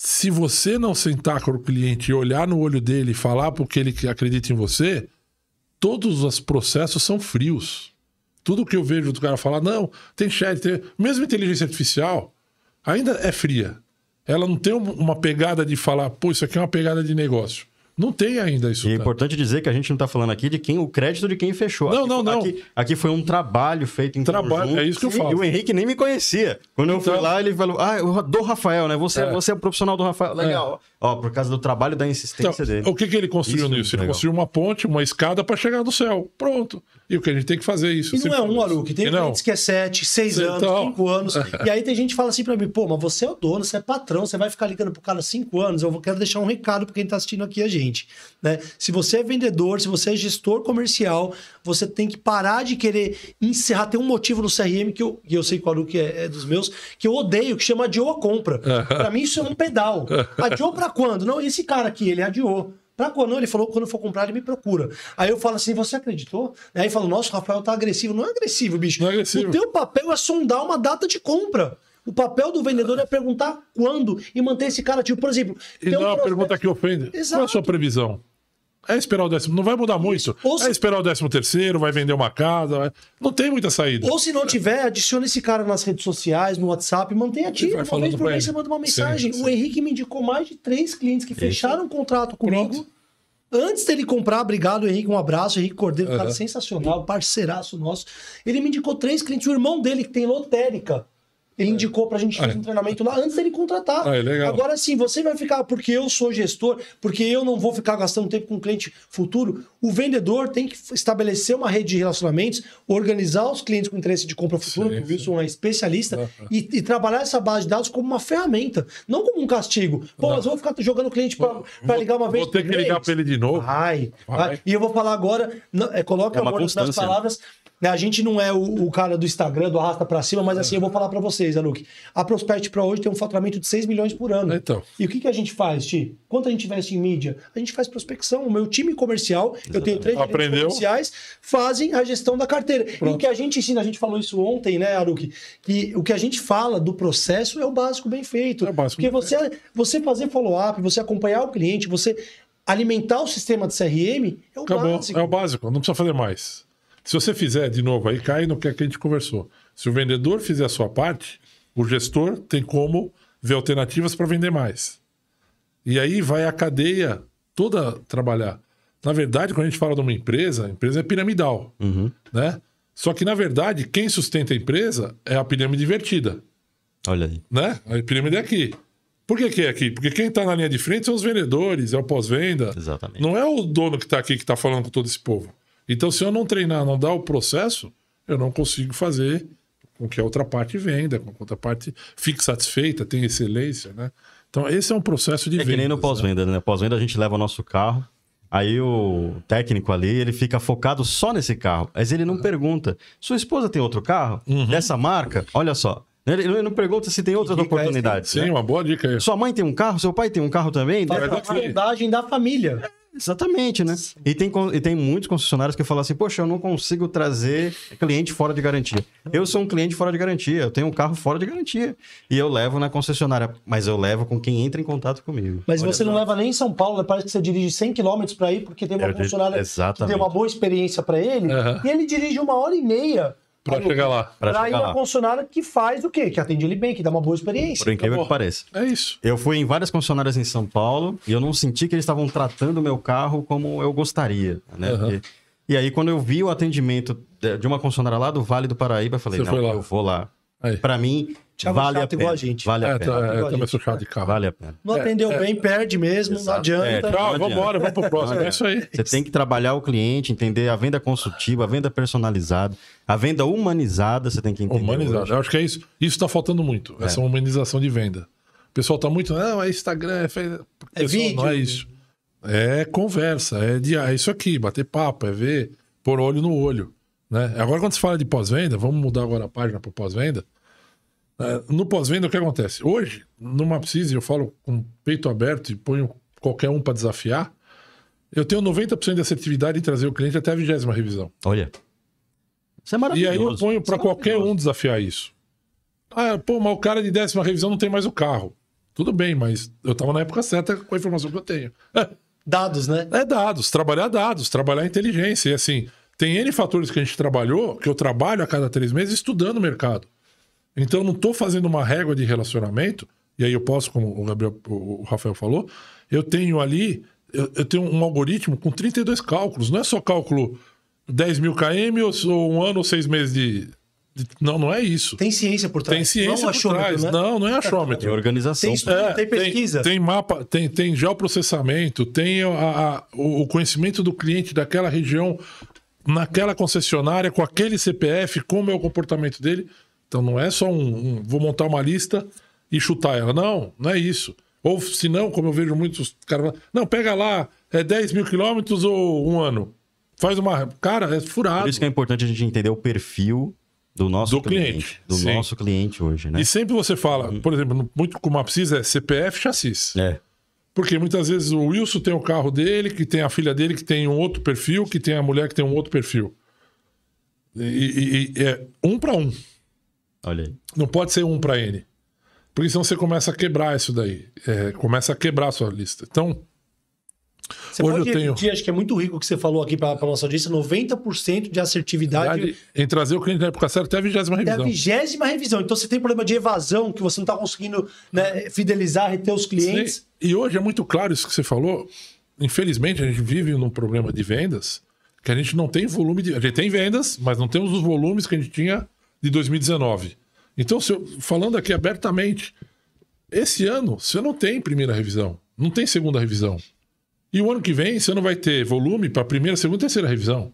B: se você não sentar com o cliente e olhar no olho dele e falar porque ele acredita em você, todos os processos são frios. Tudo que eu vejo do cara falar, não, tem chat, tem... mesmo inteligência artificial, ainda é fria. Ela não tem uma pegada de falar, pô, isso aqui é uma pegada de negócio. Não tem ainda isso. E é importante dizer que a gente não está falando aqui de quem o
C: crédito de quem fechou. Não, aqui, não, não. Aqui, aqui, foi um trabalho feito em trabalho. Conjunto, é isso que eu falo. E o Henrique nem me conhecia. Quando então... eu fui então- lá, ele falou: Ah, do Rafael, né? Você é, você é profissional do Rafael. Legal. É. Ó, por causa do trabalho da insistência então, dele. O que, que ele construiu isso é nisso? É ele construiu
B: uma ponte, uma escada para chegar no céu. Pronto. E o que a gente tem que fazer é isso. E não é um, que Tem gente que é sete, seis então, anos, cinco anos. *laughs*
A: e aí tem gente que fala assim para mim, pô, mas você é o dono, você é patrão, você vai ficar ligando pro cara cinco anos. Eu quero deixar um recado para quem tá assistindo aqui a gente. Né? Se você é vendedor, se você é gestor comercial, você tem que parar de querer encerrar. Tem um motivo no CRM que eu, eu sei que o que é, é, dos meus, que eu odeio, que chama adiou a compra. *laughs* para mim isso é um pedal. Adiou pra quando? Não, esse cara aqui, ele adiou. Pra quando? ele falou, quando for comprar, ele me procura. Aí eu falo assim, você acreditou? Aí falo, nossa, o Rafael tá agressivo. Não é agressivo, bicho. Não é agressivo. O teu papel é sondar uma data de compra. O papel do vendedor é perguntar quando e manter esse cara ativo. Por exemplo... E não
B: é uma pergunta que ofende. Exato. Qual é a sua previsão? É esperar o décimo. Não vai mudar muito. se... É esperar o décimo terceiro, vai vender uma casa. Vai... Não tem muita saída. Ou se não tiver, adiciona esse cara nas redes
A: sociais, no WhatsApp, mantenha ativo. Uma vez por mês você manda uma mensagem. Sim, sim. O Henrique me indicou mais de três clientes que fecharam um contrato comigo. Pronto. Antes dele comprar, obrigado, Henrique. Um abraço, Henrique Cordeiro, uhum. cara sensacional, parceiraço nosso. Ele me indicou três clientes. O irmão dele, que tem lotérica, ele é. indicou pra gente fazer um treinamento lá antes dele contratar. Ah, é legal. Agora sim, você vai ficar, porque eu sou gestor, porque eu não vou ficar gastando tempo com um cliente futuro. O vendedor tem que estabelecer uma rede de relacionamentos, organizar os clientes com interesse de compra futura, que o Wilson é especialista, e, e, trabalhar essa base de dados como uma ferramenta, não como um castigo. Pô, mas vou ficar jogando o cliente para ligar uma vez. Vou ter que ligar para ele de novo. Ai, vai. Vai. E eu vou falar agora, não, é, eh, coloca é agora nas né? palavras, né, a gente não é o, o, cara do Instagram, do arrasta para cima, mas assim, eu vou falar para vocês, Aluc. A Prospect para hoje tem um faturamento de 6 milhões por ano. Então. E o que, que a gente faz, Ti? Quanto a gente investe em mídia? A gente faz prospecção. O meu time comercial, Exatamente. eu tenho três comerciais, fazem a gestão da carteira. Pronto. E o que a gente ensina, a gente falou isso ontem, né, Aluc? Que o que a gente fala do processo é o básico bem feito. É o básico Porque você, feito. você fazer follow-up, você acompanhar o cliente, você alimentar o sistema de
B: CRM é o Acabou. básico. É o básico, não precisa fazer mais. Se você fizer de novo aí, cai no é que a gente conversou. Se o vendedor fizer a sua parte, o gestor tem como ver alternativas para vender mais. E aí vai a cadeia toda trabalhar. Na verdade, quando a gente fala de uma empresa, a empresa é piramidal, uhum. né? Só que, na verdade, quem sustenta a empresa é a pirâmide invertida. Olha aí. Né? A pirâmide é aqui. Por que, que é aqui? Porque quem está na linha de frente são os vendedores, é o pós-venda. Exatamente. Não é o dono que está aqui que está falando com todo esse povo. Então, se eu não treinar, não dar o processo, eu não consigo fazer com que a outra parte venda, com que a outra parte fique satisfeita, tenha excelência, né? Então, esse é um processo de é que nem no
C: né? pós-venda, né? né? Pós-venda a gente leva o nosso carro, aí o técnico ali, ele fica focado só nesse carro, mas ele não é. pergunta, sua esposa tem outro carro? Uhum. Dessa marca? Olha só, né? Ele não pergunta se tem outras é oportunidades. né? Sim, uma boa dica aí. Sua mãe tem um carro, seu pai tem um carro também. É a abordagem da família. É, exatamente, né? E tem, e tem muitos concessionários que falam assim: Poxa, eu não consigo trazer cliente fora de garantia. Eu sou um cliente fora de garantia, eu tenho um carro fora de garantia. E eu levo na concessionária, mas eu levo com quem entra em contato comigo. Mas Olha você
A: não leva nem em São Paulo, parece que você dirige 100 km para ir, porque tem uma é, concessionária que tem uma boa experiência para ele, uhum. e ele dirige uma hora e meia para chegar lá. Para ir lá. a concessionária que faz o quê? Que atende ele bem, que dá uma boa experiência. Por incrível que pareça. É isso.
C: Eu fui em várias concessionárias em São Paulo e eu não senti que eles estavam tratando o meu carro como eu gostaria, né? Uhum. Porque... E aí, quando eu vi o atendimento de uma concessionária lá do Vale do Paraíba, eu falei, Você não, eu vou lá. Para mim, vale, chato a igual a gente. Vale a é, pena. É, eu também né? de carro. Vale a pena.
A: Não atendeu é, bem, é. perde mesmo, Exato. É, né? não adianta. É, tchau, vamos embora, vamos pro próximo. É isso aí. Você tem
C: que trabalhar o cliente, entender a venda
B: consultiva, a venda personalizada, a venda humanizada, você tem que entender. Humanizada, eu acho que é isso. Isso está faltando muito, essa humanização de venda. O pessoal está muito, não, é Instagram, é, pessoal, é vídeo. Não é isso. É conversa, é, de, é isso aqui, bater papo, é ver, pôr olho no olho. Né? Agora, quando se fala de pós-venda, vamos mudar agora a página para pós-venda. É, no pós-venda, o que acontece? Hoje, numa precisa, eu falo com o peito aberto e ponho qualquer um para desafiar, eu tenho 90% de assertividade em trazer o cliente até a vigésima revisão. Olha. Isso é maravilhoso. E aí eu ponho para é qualquer um desafiar isso. Ah, pô, mas o cara de décima revisão não tem mais o carro. Tudo bem, mas eu estava na época certa com a informação que eu tenho. Dados, né? É dados, trabalhar dados, trabalhar inteligência. E assim, tem N fatores que a gente trabalhou, que eu trabalho a cada três meses estudando o mercado. Então, eu não estou fazendo uma régua de relacionamento, e aí eu posso, como o, Gabriel, o Rafael falou, eu tenho ali, eu, eu tenho um algoritmo com 32 cálculos, não é só cálculo 10 mil km ou, ou um ano ou seis meses de, não, não é isso. Tem ciência por trás. Tem ciência não por trás. Né? Não, não é *laughs* achômetro. Tem organização. Tem, estudo, é, tem pesquisa. Tem, tem, mapa, tem, tem geoprocessamento, tem a, a, o conhecimento do cliente daquela região naquela concessionária, com aquele CPF, como é o comportamento dele. Então não é só um, um vou montar uma lista e chutar ela. Não, não é isso. Ou se não, como eu vejo muitos caras não, pega lá, é 10 mil quilômetros ou um ano. Faz uma. Cara, é furado. Por
C: isso que é importante a gente entender o perfil do nosso do cliente, cliente. Do Sim. nosso cliente hoje, né? E
B: sempre você fala, uhum. por exemplo, muito com uma precisa é CPF chassis. É. Porque muitas vezes o Wilson tem o carro dele, que tem a filha dele, que tem um outro perfil, que tem a mulher que tem um outro perfil. E, e, e é um para um. Olha aí. Não pode ser um para N. Porque senão você começa a quebrar isso daí. É, começa a quebrar a sua lista. Então,
A: você Hoje pode eu repetir, tenho... acho que é muito rico o que você falou aqui para a nossa audiência, 90% de assertividade... Verdade,
B: em trazer o cliente na época certa até a vigésima revisão. Até a
A: vigésima revisão. Então, você tem problema de evasão, que você não está conseguindo né, fidelizar, reter os clientes. Sim.
B: E hoje é muito claro isso que você falou. Infelizmente, a gente vive num problema de vendas que a gente não tem volume de... A gente tem vendas, mas não temos os volumes que a gente tinha de 2019. Então, eu, falando aqui abertamente, esse ano você não tem primeira revisão, não tem segunda revisão. E o ano que vem você não vai ter volume para primeira, segunda, terceira revisão.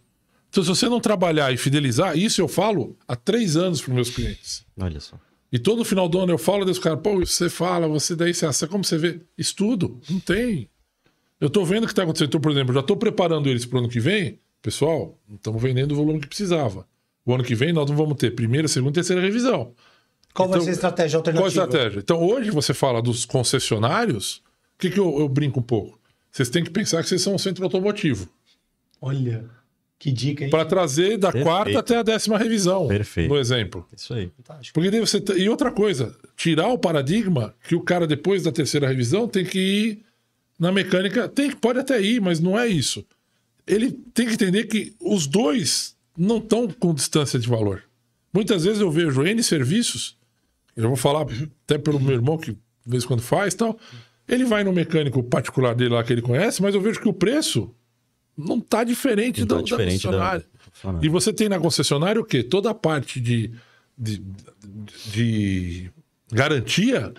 B: Então, se você não trabalhar e fidelizar, isso eu falo há três anos para meus clientes. Olha só. E todo final do ano eu falo desse cara, pô, você fala, você daí você acha, como você vê? Estudo, não tem. Eu estou vendo o que está acontecendo. Então, por exemplo, já estou preparando eles para o ano que vem. Pessoal, não estamos vendendo o volume que precisava. O ano que vem nós não vamos ter primeira, segunda e terceira revisão. Qual então, vai ser a estratégia alternativa? Qual a estratégia? Então, hoje você fala dos concessionários, o que, que eu, eu brinco um pouco? Vocês têm que pensar que vocês são um centro automotivo. Olha, que dica, hein? Para trazer da Perfeito. quarta até a décima revisão. Perfeito. No exemplo. Isso aí. Fantástico. Porque daí você. Tá, e outra coisa, tirar o paradigma que o cara, depois da terceira revisão, tem que ir na mecânica. Tem, pode até ir, mas não é isso. Ele tem que entender que os dois não estão com distância de valor. Muitas vezes eu vejo N serviços, eu vou falar até pelo meu irmão que de vez em quando faz tal. Ele vai no mecânico particular dele lá que ele conhece, mas eu vejo que o preço não está diferente, não tá da, diferente da concessionária. Da E você tem na concessionária o quê? Toda a parte de, de, de garantia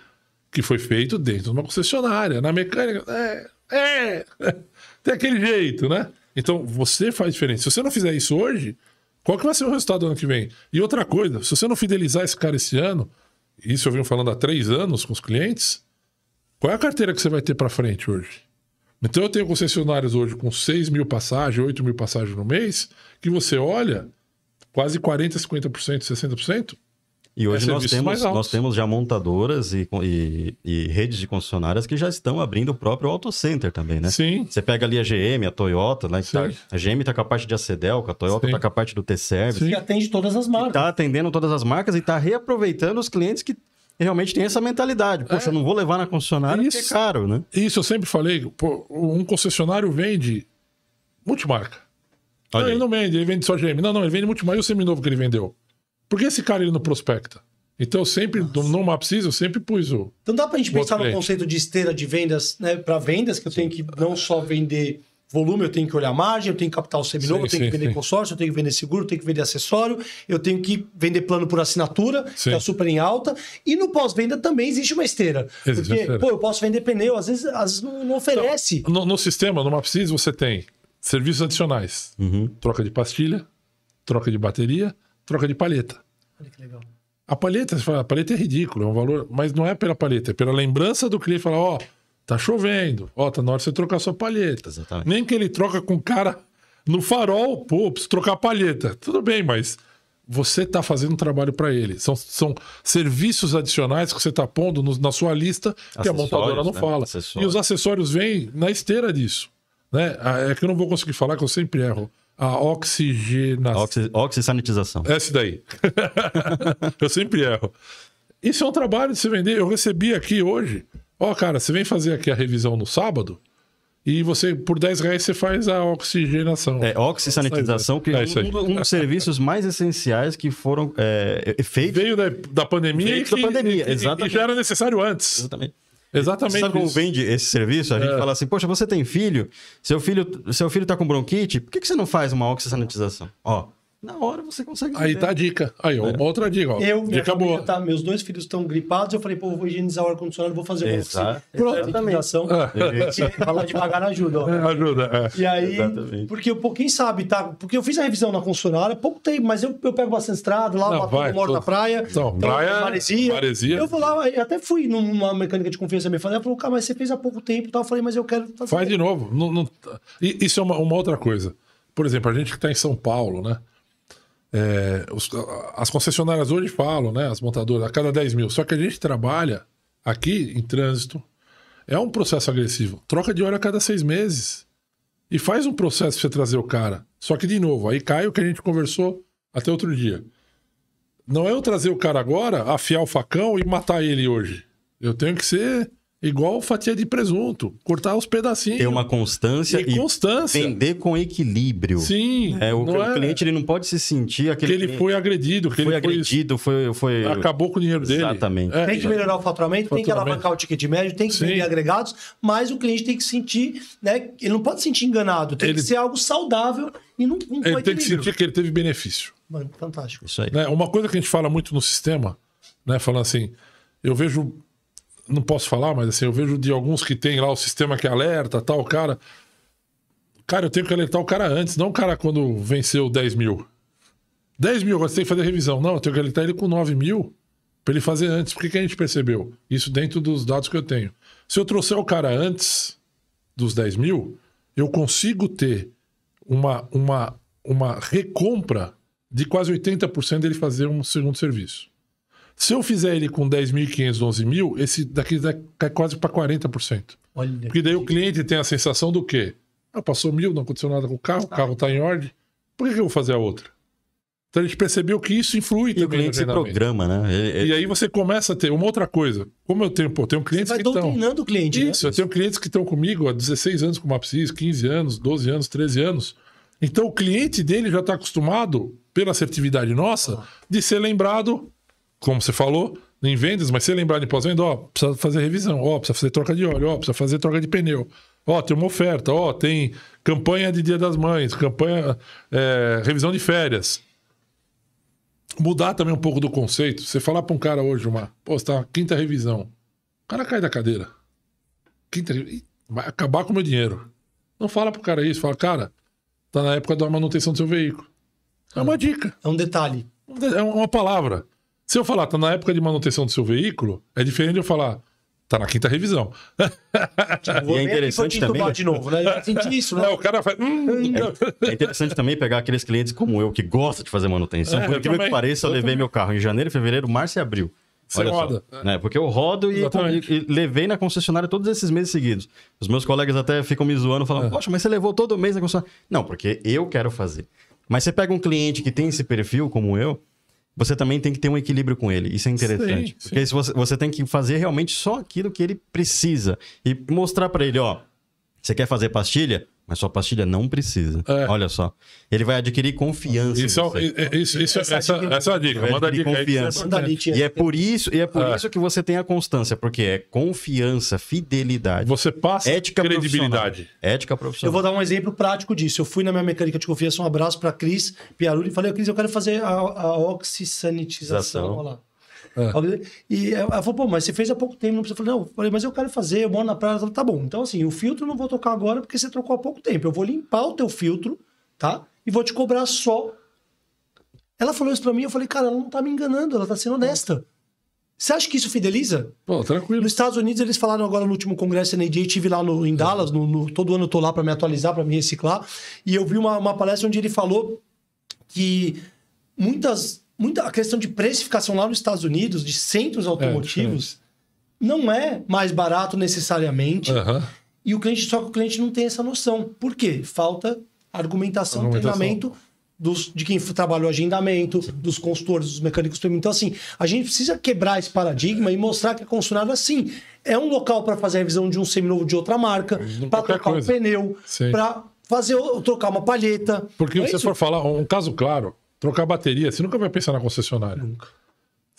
B: que foi feito dentro de uma concessionária. Na mecânica, é, é, *laughs* tem aquele jeito, né? Então você faz diferente. Se você não fizer isso hoje, qual que vai ser o resultado do ano que vem? E outra coisa, se você não fidelizar esse cara esse ano, isso eu venho falando há três anos com os clientes, qual é a carteira que você vai ter para frente hoje? Então eu tenho concessionários hoje com 6 mil passagens, 8 mil passagens no mês, que você olha, quase 40%, 50%, 60%. E é hoje é nós, temos, nós
C: temos já montadoras e, e, e, redes de concessionárias que já estão abrindo o próprio auto center também, né? Sim. Você pega ali a GM, a Toyota, lá tá, a GM está com a parte de Acedelco, a Toyota está com a parte do T-Service. E atende todas as marcas. Está atendendo todas as marcas e está reaproveitando os clientes
B: que e realmente tem essa mentalidade. É. Poxa, é. eu não vou levar na concessionária isso, porque é caro, né? Isso, eu sempre falei. Pô, um concessionário vende multimarca. não, ele não vende, ele vende só GM. Não, não, ele vende multimarca e o seminovo que ele vendeu. Por que esse cara ele não prospecta? Então eu sempre, Nossa. no Mapsis, eu sempre pus o.
A: Então dá pra gente pensar no conceito de esteira de vendas, né? Para vendas, que eu Sim. tenho que não só vender volume, eu tenho que olhar margem, eu tenho que captar o seminovo, sim, eu tenho sim, que vender sim. consórcio, eu tenho que vender seguro, eu tenho que vender acessório, eu tenho que vender plano por assinatura, que é super em alta. E no pós-venda também existe uma esteira. Existe porque, esteira. pô, eu posso vender pneu, às vezes, às vezes não,
B: oferece. Então, no, no, sistema, no Mapsis, você tem serviços adicionais. Uhum. Troca de pastilha, troca de bateria, troca de palheta. Olha que legal. A palheta, você fala, a palheta é ridícula, é um valor, mas não é pela palheta, é pela lembrança do cliente falar, ó... Oh, Tá chovendo. Ó, tá na hora de você trocar sua palheta. Exatamente. Nem que ele troca com o cara no farol, pô, preciso trocar a palheta. Tudo bem, mas você tá fazendo um trabalho para ele. São, são serviços adicionais que você tá pondo no, na sua lista que a montadora não né? fala. Acessórios. E os acessórios vêm na esteira disso. Né? Ah, é que eu não vou conseguir falar, que eu sempre erro. A oxigenação. Oxi, oxisanitização. É Essa daí. *laughs* eu sempre erro. Isso é um trabalho de se vender. Eu recebi aqui hoje Ó, oh, cara, você vem fazer aqui a revisão no sábado e você, por 10 reais, você faz a oxigenação. É, oxisanitização, que é, é um, um dos serviços mais essenciais que foram é, feitos. Veio da, da pandemia. Veio
C: que, da pandemia, exatamente. E, já era necessário antes. Exatamente. Exatamente. Você sabe como vende esse serviço? A gente é. fala assim: Poxa, você tem filho, seu filho, seu filho tá com bronquite, por que, que você não faz uma oxisanitização? Ó, na hora você consegue. Aí vender. tá a
A: dica. Aí, ó, é. outra dica. Ó. Eu, dica boa. Tá, meus dois filhos estão gripados. Eu falei, pô, vou higienizar o ar-condicionado, vou fazer uma oficina. Exatamente. Falar devagar ajuda. Ó. É, ajuda. É. E aí, Exatamente. porque pô, quem sabe, tá? Porque eu fiz a revisão na concessionária, pouco tempo, mas eu, eu pego bastante estrada lá, Não, vai, moro tô... na praia.
B: Então, praia, maresia. maresia. Eu
A: vou lá, eu até fui numa mecânica de confiança minha. Falei, falou, ah, cara, mas você fez há pouco tempo e tal. Eu falei, mas eu
B: quero fazer. Faz de novo. Não, não... Isso é uma, uma outra coisa. Por exemplo, a gente que está em São Paulo, né? É, os, as concessionárias hoje falam, né? As montadoras, a cada 10 mil. Só que a gente trabalha aqui em trânsito. É um processo agressivo. Troca de hora a cada seis meses. E faz um processo pra você trazer o cara. Só que, de novo, aí cai o que a gente conversou até outro dia. Não é eu trazer o cara agora, afiar o facão e matar ele hoje. Eu tenho que ser Igual fatia de presunto, cortar os pedacinhos. Ter uma constância
C: e, e constância.
B: vender com equilíbrio. Sim. É, o, o é... cliente
C: ele não pode se sentir aquele que ele foi agredido, que foi ele agredido, foi, foi acabou com o dinheiro dele. Exatamente. É. Tem que melhorar
A: o faturamento, faturamento, tem que alavancar o ticket médio, tem que Sim. vender agregados, mas o cliente tem que
B: sentir, né, ele não pode se
A: sentir enganado, tem ele... que ser algo saudável e não, não Ele tem que sentir que
B: ele teve benefício. fantástico. Isso aí. Né? Uma coisa que a gente fala muito no sistema, né, falando assim, eu vejo não posso falar, mas assim, eu vejo de alguns que tem lá o sistema que alerta, tal, cara. Cara, eu tenho que alertar o cara antes, não o cara quando venceu 10 mil. 10 mil, você tem que fazer revisão. Não, eu tenho que alertar ele com 9 mil para ele fazer antes. Por que, que a gente percebeu? Isso dentro dos dados que eu tenho. Se eu trouxer o cara antes dos 10 mil, eu consigo ter uma, uma, uma recompra de quase 80% dele fazer um segundo serviço. Se eu fizer ele com 10.500, 11.000, esse daqui cai quase para 40%. Olha Porque daí que... o cliente tem a sensação do quê? Ah, passou mil, não aconteceu nada com o carro, o tá. carro está em ordem, por que, que eu vou fazer a outra? Então a gente percebeu que isso influi e também. O cliente se programa, né? É, é... E aí você começa a ter uma outra coisa. Como eu tenho, pô, tenho clientes você vai que estão. doutrinando o cliente, isso, né? Isso, eu tenho clientes que estão comigo há 16 anos com o Mapsis, 15 anos, 12 anos, 13 anos. Então o cliente dele já está acostumado, pela assertividade nossa, ah. de ser lembrado como você falou, em vendas, mas se lembrar de pós-venda, ó, precisa fazer revisão, ó, precisa fazer troca de óleo, ó, precisa fazer troca de pneu, ó, tem uma oferta, ó, tem campanha de Dia das Mães, campanha, é, revisão de férias. Mudar também um pouco do conceito. Você falar para um cara hoje, uma, pô, você tá na quinta revisão. O cara cai da cadeira. Quinta vai acabar com o meu dinheiro. Não fala pro cara isso, fala, cara, tá na época da manutenção do seu veículo. É uma dica. É um detalhe. É, é uma palavra. Se eu falar, tá na época de manutenção do seu veículo, é diferente de eu falar, tá na quinta revisão. *laughs* E é interessante também. de novo, né? Isso, né? É, o cara faz... Hum, é, é, interessante também pegar aqueles clientes
C: como eu que gosta de fazer manutenção. É, Por que pareça, eu, eu levei também. meu carro em janeiro, fevereiro, março e abril. Você Olha roda. Só, né? Porque eu rodo e, e, levei na concessionária todos esses meses seguidos. Os meus colegas até ficam me zoando, falando, é. poxa, mas você levou todo mês na concessionária. Não, porque eu quero fazer. Mas você pega um cliente que tem esse perfil, como eu, você também tem que ter um equilíbrio com ele. Isso é interessante. Sim, porque sim. Você, você tem que fazer realmente só aquilo que ele precisa. E mostrar para ele, ó, você quer fazer pastilha? Mas sua pastilha não precisa. É. Olha só. Ele vai adquirir
B: confiança. Isso, é, isso, isso é essa, essa, é essa, é a dica. Ele vai adquirir dica, confiança. É e é por
C: isso, e é por é. isso que você tem a constância, porque é confiança, fidelidade. Você passa ética credibilidade. Profissional. Ética profissional. Eu vou
A: dar um exemplo prático disso. Eu fui na minha mecânica de confiança, um abraço para Cris Piarulli, e falei, Cris, eu quero fazer a, a oxisanitização. Olha lá. Ah. E ela falou, pô, mas você fez há pouco tempo, não precisa. Eu falei, não, eu falei, mas eu quero fazer, eu moro na praia. Falei, tá bom, então assim, o filtro não vou tocar agora porque você trocou há pouco tempo. Eu vou limpar o teu filtro, tá? E vou te cobrar só. Ela falou isso pra mim, eu falei, cara, ela não tá me enganando, ela tá sendo honesta. Você acha que isso fideliza? Pô, tranquilo. Nos Estados Unidos, eles falaram agora no último congresso NADA, estive lá no, em Dallas, no, no, todo ano eu tô lá para me atualizar, para me reciclar, e eu vi uma, uma palestra onde ele falou que muitas muita, a questão de precificação lá nos Estados Unidos, de centros automotivos, é, não é mais barato necessariamente. Uhum. E o cliente, só que o cliente não tem essa noção. Por quê? Falta argumentação, argumentação. treinamento dos, de quem trabalha o agendamento, Sim. dos consultores, dos mecânicos também. Então, assim, a gente precisa quebrar esse paradigma é. e mostrar que a concessionária, assim, é um local para fazer a revisão de um seminovo de outra marca,
B: para trocar coisa. um pneu, para fazer trocar uma palheta. Porque é se você for falar, um caso claro, Trocar bateria, você nunca vai pensar na concessionária. Nunca.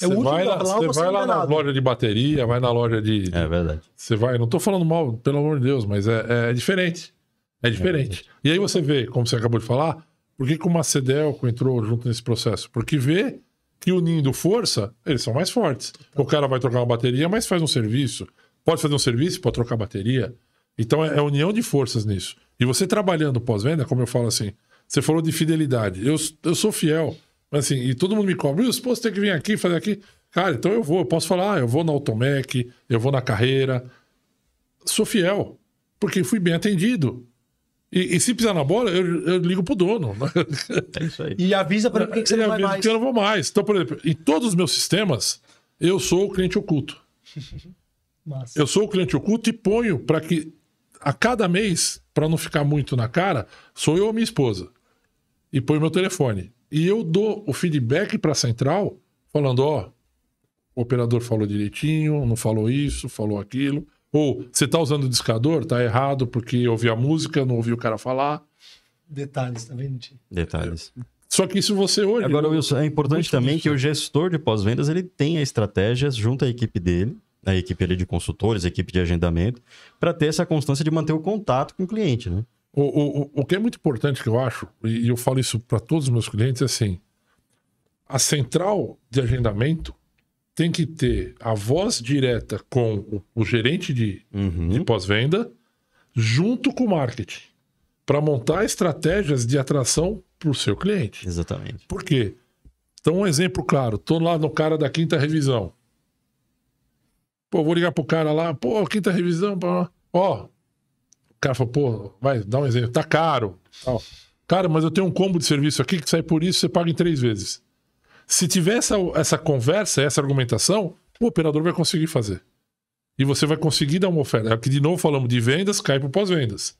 A: É você vai, lá, você vai lá na
B: loja de bateria, vai na loja de. É verdade. Você vai, não tô falando mal, pelo amor de Deus, mas é, é diferente. É diferente. É e aí você vê, como você acabou de falar, por que, que o Macedelco entrou junto nesse processo? Porque vê que unindo força, eles são mais fortes. O cara vai trocar uma bateria, mas faz um serviço. Pode fazer um serviço, pode trocar bateria. Então é, é união de forças nisso. E você trabalhando pós-venda, como eu falo assim, você falou de fidelidade. Eu, eu sou fiel, mas assim, e todo mundo me cobra, Meu esposo tem que vir aqui, fazer aqui. Cara, então eu vou, eu posso falar, ah, eu vou na Automec, eu vou na carreira. Sou fiel, porque fui bem atendido. E, e se pisar na bola, eu, eu ligo pro dono. *laughs* É isso aí. e avisa para que, que você não vai mais. Que eu não vou mais. Então, por exemplo, em todos os meus sistemas, eu sou o cliente oculto. *laughs* Massa. Eu sou o cliente oculto e ponho para que a cada mês, para não ficar muito na cara, sou eu ou minha esposa e põe meu telefone. E eu dou o feedback para a central, falando: ó, o operador falou direitinho, não falou isso, falou aquilo. Ou você está usando o discador, está errado porque eu ouvi a música, não ouvi o cara falar.
A: Detalhes, tá vendo?
C: Detalhes. Só que isso você olha Agora, Wilson, é importante também que o gestor de pós-vendas ele tenha estratégias junto à equipe dele, a equipe ali de consultores, a equipe de agendamento, para ter essa constância de manter o
B: contato com o cliente, né? O, o, o que é muito importante que eu acho, e eu falo isso para todos os meus clientes, é assim: a central de agendamento tem que ter a voz direta com o, o gerente de, uhum. de pós-venda, junto com o marketing, para montar estratégias de atração para o seu cliente. Exatamente. Por quê? Então, um exemplo claro: estou lá no cara da quinta revisão. Pô, vou ligar pro cara lá, pô, quinta revisão, ó, cara falou, pô, vai, dá um exemplo, tá caro. Tal. Cara, mas eu tenho um combo de serviço aqui que sai por isso, você paga em três vezes. Se tiver essa, essa conversa, essa argumentação, o operador vai conseguir fazer. E você vai conseguir dar uma oferta. Aqui é de novo falamos de vendas, cai para pós-vendas.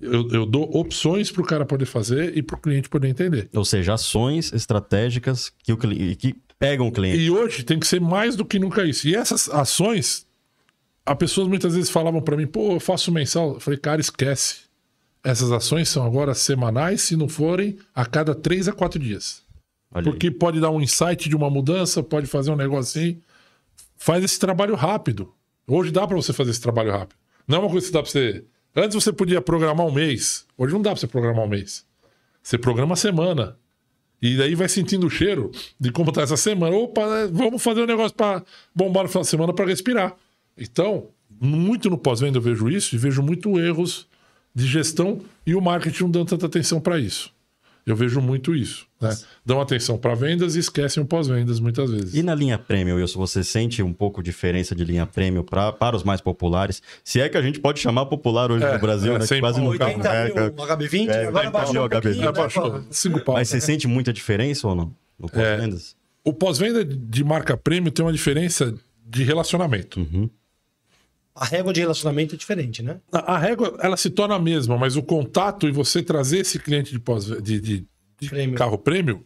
B: Eu, eu, dou opções para o cara poder fazer e para o cliente poder entender. Ou seja,
C: ações estratégicas que, o, que pegam o cliente.
B: E hoje tem que ser mais do que nunca isso. E essas ações as pessoas muitas vezes falavam para mim, pô, eu faço mensal. Eu falei, cara, esquece. Essas ações são agora semanais, se não forem, a cada três a quatro dias. Olha Porque aí. pode dar um insight de uma mudança, pode fazer um negócio assim. Faz esse trabalho rápido. Hoje dá para você fazer esse trabalho rápido. Não é uma coisa que dá para você. Antes você podia programar um mês. Hoje não dá para você programar um mês. Você programa a semana. E daí vai sentindo o cheiro de como tá essa semana. Opa, né? vamos fazer um negócio para bombar no final de semana para respirar. Então, muito no pós-venda eu vejo isso e vejo muito erros de gestão e o marketing não dando tanta atenção para isso. Eu vejo muito isso. Né? Dão atenção para vendas e esquecem o pós-vendas muitas vezes. E na linha premium, Wilson, você sente um
C: pouco diferença de linha premium pra, para os mais populares? Se é que a gente pode chamar popular hoje é, no Brasil, é, né? Sem, quase nunca. 80 mil é, HB20, é, agora baixou. Um Né? baixou.
B: pau. Mas você sente muita diferença ou não? No é. pós-vendas? o pós-venda de marca premium tem uma diferença de relacionamento. Uhum.
A: A régua de relacionamento é diferente, né?
B: A, régua, ela se torna a mesma, mas o contato e você trazer esse cliente de, pós, de, de, de carro prêmio,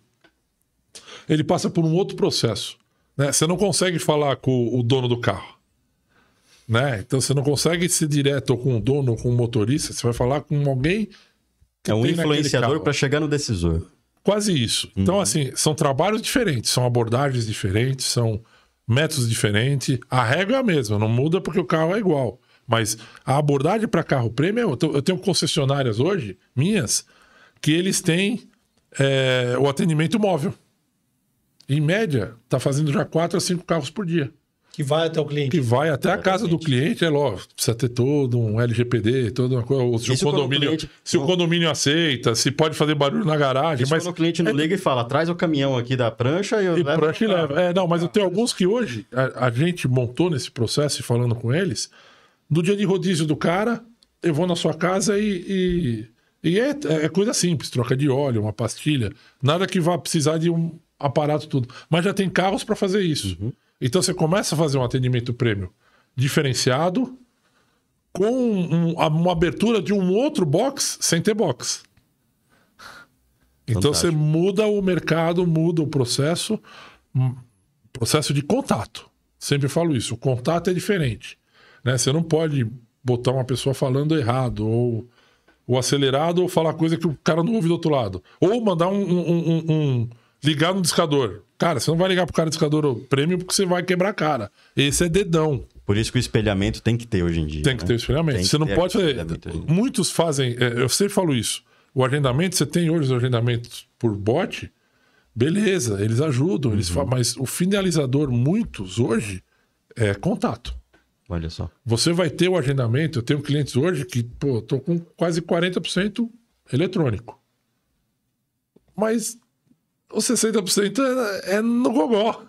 B: ele passa por um outro processo. Né? Você não consegue falar com o dono do carro. Né? Então você não consegue ser direto com o dono ou com o motorista, você vai falar com alguém que é um influenciador para chegar no decisor. Quase isso. Então, uhum. assim, são trabalhos diferentes, são abordagens diferentes, são métodos diferentes. A regra é a mesma, não muda porque o carro é igual. Mas a abordagem para carro premium eu tenho concessionárias hoje, minhas, que eles têm é, o atendimento móvel. Em média, está fazendo já 4 a 5 carros por dia. Que vai até o cliente. Que vai até a é, casa do cliente, é lógico. Precisa ter todo um LGPD, toda uma coisa. Se, o condomínio, o cliente... se o condomínio aceita, se pode fazer barulho na garagem. mas quando o cliente não é... liga e fala, traz o caminhão aqui da prancha e eu e levo. Prancha e leva. É, não, mas eu tenho alguns que hoje a, a gente montou nesse processo e falando com eles. No dia de rodízio do cara, eu vou na sua casa e. E, e é, é coisa simples, troca de óleo, uma pastilha. Nada que vá precisar de um aparato tudo. Mas já tem carros para fazer isso. Uhum. Então você começa a fazer um atendimento prêmio diferenciado com um, uma abertura de um outro box sem ter box. Então Fantástico. você muda o mercado, muda o processo, hum, processo de contato. Sempre falo isso, o contato é diferente. Né? Você não pode botar uma pessoa falando errado ou, ou acelerado ou falar coisa que o cara não ouve do outro lado. Ou mandar um, um, um, um ligar no discador. Cara, você não vai ligar pro cara de escador prêmio porque você vai quebrar a cara. Esse é dedão. Por isso que o espelhamento tem que ter hoje em dia. Tem que né? ter o espelhamento. Tem você não pode fazer. Muitos fazem. É, eu sempre falo isso. O agendamento, você tem hoje os agendamentos por bot, beleza, eles ajudam, uhum. eles falam, mas o finalizador, muitos hoje, é contato. Olha só. Você vai ter o agendamento, eu tenho clientes hoje que, pô, tô com quase 40% eletrônico. Mas os 60% é, é no gogó.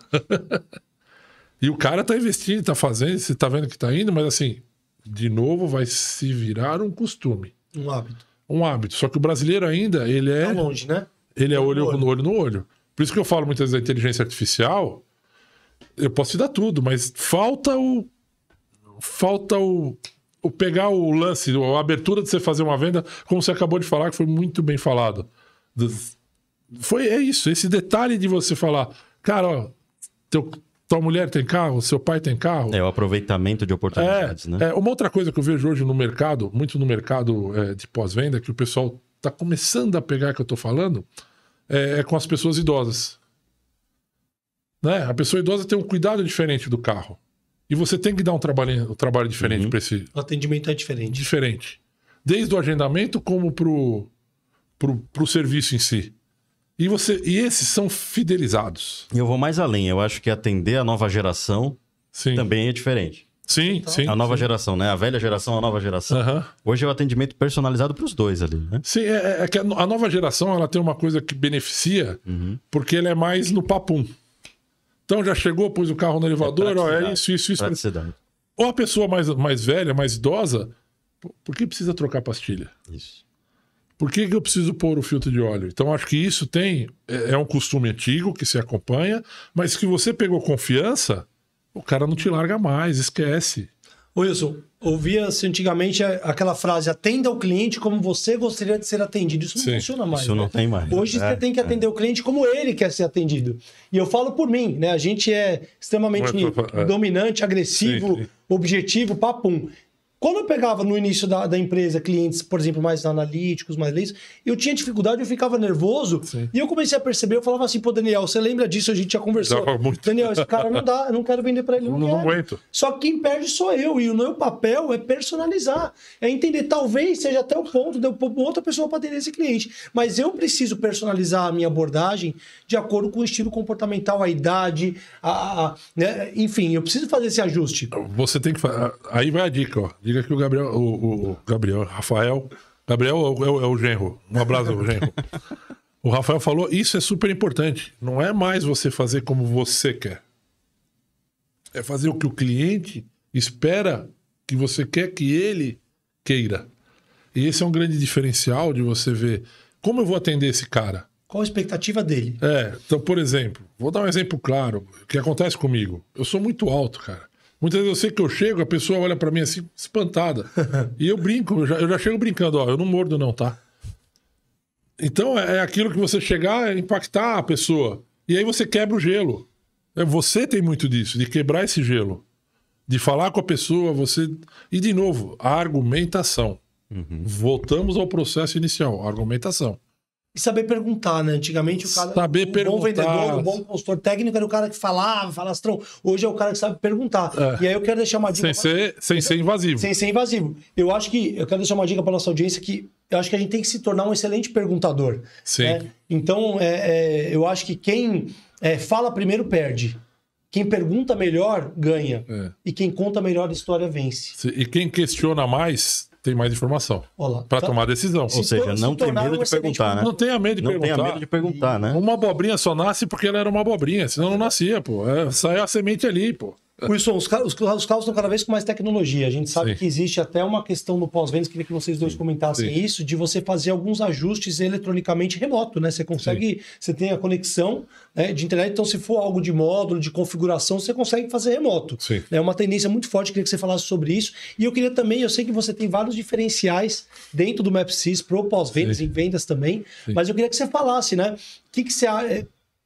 B: *laughs* e o cara tá investindo, tá fazendo, você tá vendo que tá indo, mas assim, de novo vai se virar um costume. Um hábito. Um hábito. Só que o brasileiro ainda, ele é. Tá longe, né? Ele é tá olho, olho no olho no olho. Por isso que eu falo muitas vezes da inteligência artificial. Eu posso te dar tudo, mas falta o. Falta o. O pegar o lance, a abertura de você fazer uma venda, como você acabou de falar, que foi muito bem falado. Dos, foi é isso, esse detalhe de você falar, cara, ó, teu, tua mulher tem carro, seu pai tem carro.
C: É o aproveitamento de
B: oportunidades, é, né? É, uma outra coisa que eu vejo hoje no mercado, muito no mercado é, de pós-venda, que o pessoal tá começando a pegar que eu tô falando, é, é com as pessoas idosas. Né? A pessoa idosa tem um cuidado diferente do carro. E você tem que dar um trabalho, um trabalho diferente uhum. para esse. O atendimento é diferente. Diferente. Desde o agendamento como pro, pro, pro serviço em si. E, você, e esses são fidelizados. E eu vou mais além. Eu acho que atender a nova geração
C: Sim. também é diferente. Sim, então, sim. A nova sim. geração, né? A velha geração, a nova geração. Uhum. Hoje é o atendimento personalizado para os dois ali, né?
B: Sim, é, é, é que a nova geração ela tem uma coisa que beneficia, uhum. porque ele é mais no papum. Então já chegou, pôs o carro no elevador, é ó, é isso, isso, isso. Ou a pessoa mais, mais velha, mais idosa, por que precisa trocar pastilha? Isso. Por que, que eu preciso pôr o filtro de óleo? Então, acho que isso tem. É, é, um costume antigo que se acompanha, mas que você pegou confiança, o cara não te larga mais, esquece. Wilson, ouvia-se assim, antigamente é, aquela frase: atenda
A: o cliente como você gostaria de ser atendido. Isso não Sim, funciona mais. Isso né? não tem mais. Né? Hoje é, você tem que é. atender é. o cliente como ele quer ser atendido. E eu falo por mim, né? A gente é extremamente dominante, agressivo, Sim. objetivo, papum. Quando eu pegava no início da, da, empresa clientes, por exemplo, mais analíticos, mais leis, eu tinha dificuldade, eu ficava nervoso Sim. e eu comecei a perceber, eu falava assim, pô, Daniel, você lembra disso? A gente já conversou. Daniel, esse cara não dá, eu não quero vender para ele. Não, não, não aguento. Só que quem perde sou eu e o meu papel é personalizar, é entender, talvez seja até o ponto de eu pôr outra pessoa para atender esse cliente, mas eu preciso personalizar a minha abordagem de acordo com o estilo comportamental, a idade, a, a, a né? enfim, eu preciso fazer
B: esse ajuste. Você tem que fazer, aí vai a dica, ó. Diga que o Gabriel, o, o Gabriel, Rafael. Gabriel é o, é o é genro. Um abraço ao *laughs* genro. O Rafael falou: isso é super importante. Não é mais você fazer como você quer. É fazer o que o cliente espera que você quer que ele queira. E esse é um grande diferencial de você ver como eu vou atender esse cara. Qual a expectativa dele? É, então, por exemplo, vou dar um exemplo claro O que acontece comigo. Eu sou muito alto, cara. Muitas vezes eu sei que eu chego, a pessoa olha para mim assim, espantada. *laughs* e eu brinco, eu já, eu já, chego brincando, ó, eu não mordo não, tá? Então é, é aquilo que você chegar é impactar a pessoa. E aí você quebra o gelo. É, você tem muito disso, de quebrar esse gelo. De falar com a pessoa, você. E de novo, a argumentação. Uhum. Voltamos ao processo inicial, a argumentação. E saber perguntar, né? Antigamente o cara. Saber um perguntar. bom vendedor, um bom
A: consultor técnico era o cara que falava, falastrão. Hoje é o cara que sabe perguntar. É. E aí eu quero deixar uma dica. Sem ser, sem ser invasivo. Sem ser invasivo. Eu acho que. Eu quero deixar uma dica para nossa audiência que eu acho que a gente tem que se tornar um excelente perguntador. Sim. Né? Então, é, é, eu acho que quem é, fala primeiro perde. Quem pergunta melhor ganha. É. E quem conta melhor a história vence.
B: E quem questiona mais tem mais informação para tá. tomar decisão. Se Ou seja, né? não tem medo de perguntar, né? Não tenha medo de não perguntar. Não tenha medo de perguntar, né? Uma abobrinha só nasce porque ela era uma abobrinha, senão não é. nascia, pô. É, saiu a semente ali, pô. Wilson, os, os, os carros estão cada vez com mais tecnologia. A gente sabe Sim. que existe até uma questão no pós-vendas, queria que vocês dois
A: comentassem Sim. isso, de você fazer alguns ajustes eletronicamente remoto, né? Você consegue, Sim. você tem a conexão né, de internet, então se for algo de módulo, de configuração, você consegue fazer remoto. É uma tendência muito forte, queria que você falasse sobre isso. E eu queria também, eu sei que você tem vários diferenciais dentro do MapSys, pro pós-vendas, em vendas também, mas eu queria que você falasse, né? O que, que você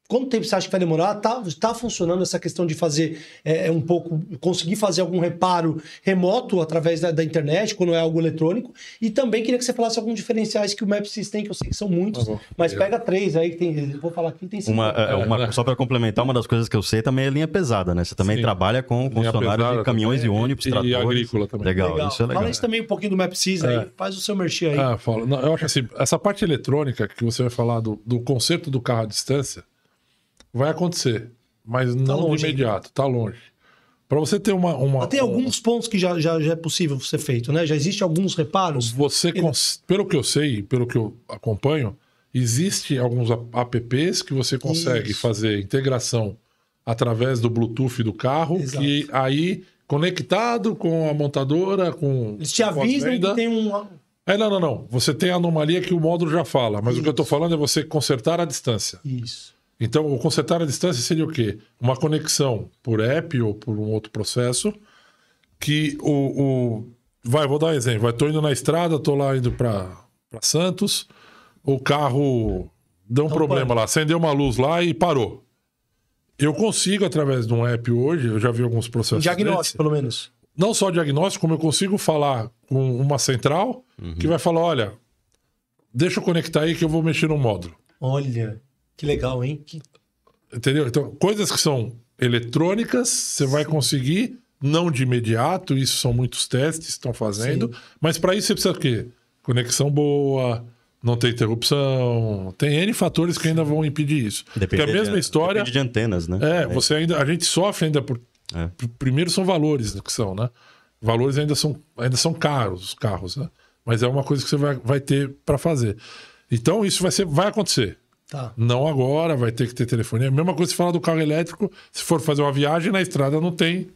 A: Quanto tempo você acha que vai demorar? Está tá funcionando essa questão de fazer é, é, um pouco, conseguir fazer algum reparo remoto através da, da, internet, quando é algo eletrônico? E também queria que você falasse alguns diferenciais que o Mapsys tem, que eu sei que são muitos, uhum. mas eu... pega três aí que tem. Vou falar aqui, tem cinco. Uma, é, é
C: uma, é. só para complementar, uma das coisas que eu sei também é linha pesada, né? Você também Sim. trabalha com funcionários de caminhões também. e ônibus, e, tratores. E agrícola também. Legal, legal, isso é
A: legal. Fala isso também um pouquinho do Mapsys é. aí,
B: faz o seu merchan aí. Ah, fala. Não, eu acho assim, essa parte eletrônica que você vai falar do, do conceito do carro à distância. Vai acontecer, mas tá não longe, de imediato, está longe. Para você ter uma. uma Tem alguns pontos que já, já, já é possível ser feito, né? Já existe alguns reparos. Você, cons... pelo que eu sei, pelo que eu acompanho, existe alguns apps que você consegue Isso. fazer integração através do Bluetooth do carro, Exato. que aí conectado com a montadora, com. Eles te avisam que tem um. É, não, não, não. Você tem a anomalia que o módulo já fala, mas Isso. o que eu estou falando é você consertar a distância. Isso. Então, o consertar a distância seria o quê? Uma conexão por app ou por um outro processo que o. o... Vai, vou dar um exemplo. Vai, tô indo na estrada, tô lá indo para Santos, o carro deu um Não problema pode. lá, acendeu uma luz lá e parou. Eu consigo, através de um app hoje, eu já vi alguns processos. Um diagnóstico, pelo menos. Não só diagnóstico, como eu consigo falar com uma central uhum. que vai falar: olha, deixa eu conectar aí que eu vou mexer no módulo.
A: Olha. Que legal,
B: hein? Que... Entendeu? Então, coisas que são eletrônicas, você vai conseguir, não de imediato, isso são muitos testes que estão fazendo, Sim. mas para isso você precisa o quê? Conexão boa, não tem interrupção, tem N fatores que ainda vão impedir isso. Depende a mesma de, história. Depende de
C: antenas, né? É, é, você
B: ainda. A gente sofre ainda por. É. Primeiro são valores que são, né? Valores ainda são, ainda são caros, os carros, né? Mas é uma coisa que você vai, vai ter para fazer. Então, isso vai, ser, vai acontecer. Tá. Não agora, vai ter que ter telefonia. É mesma coisa se falar do carro elétrico, se for fazer uma viagem na estrada, não tem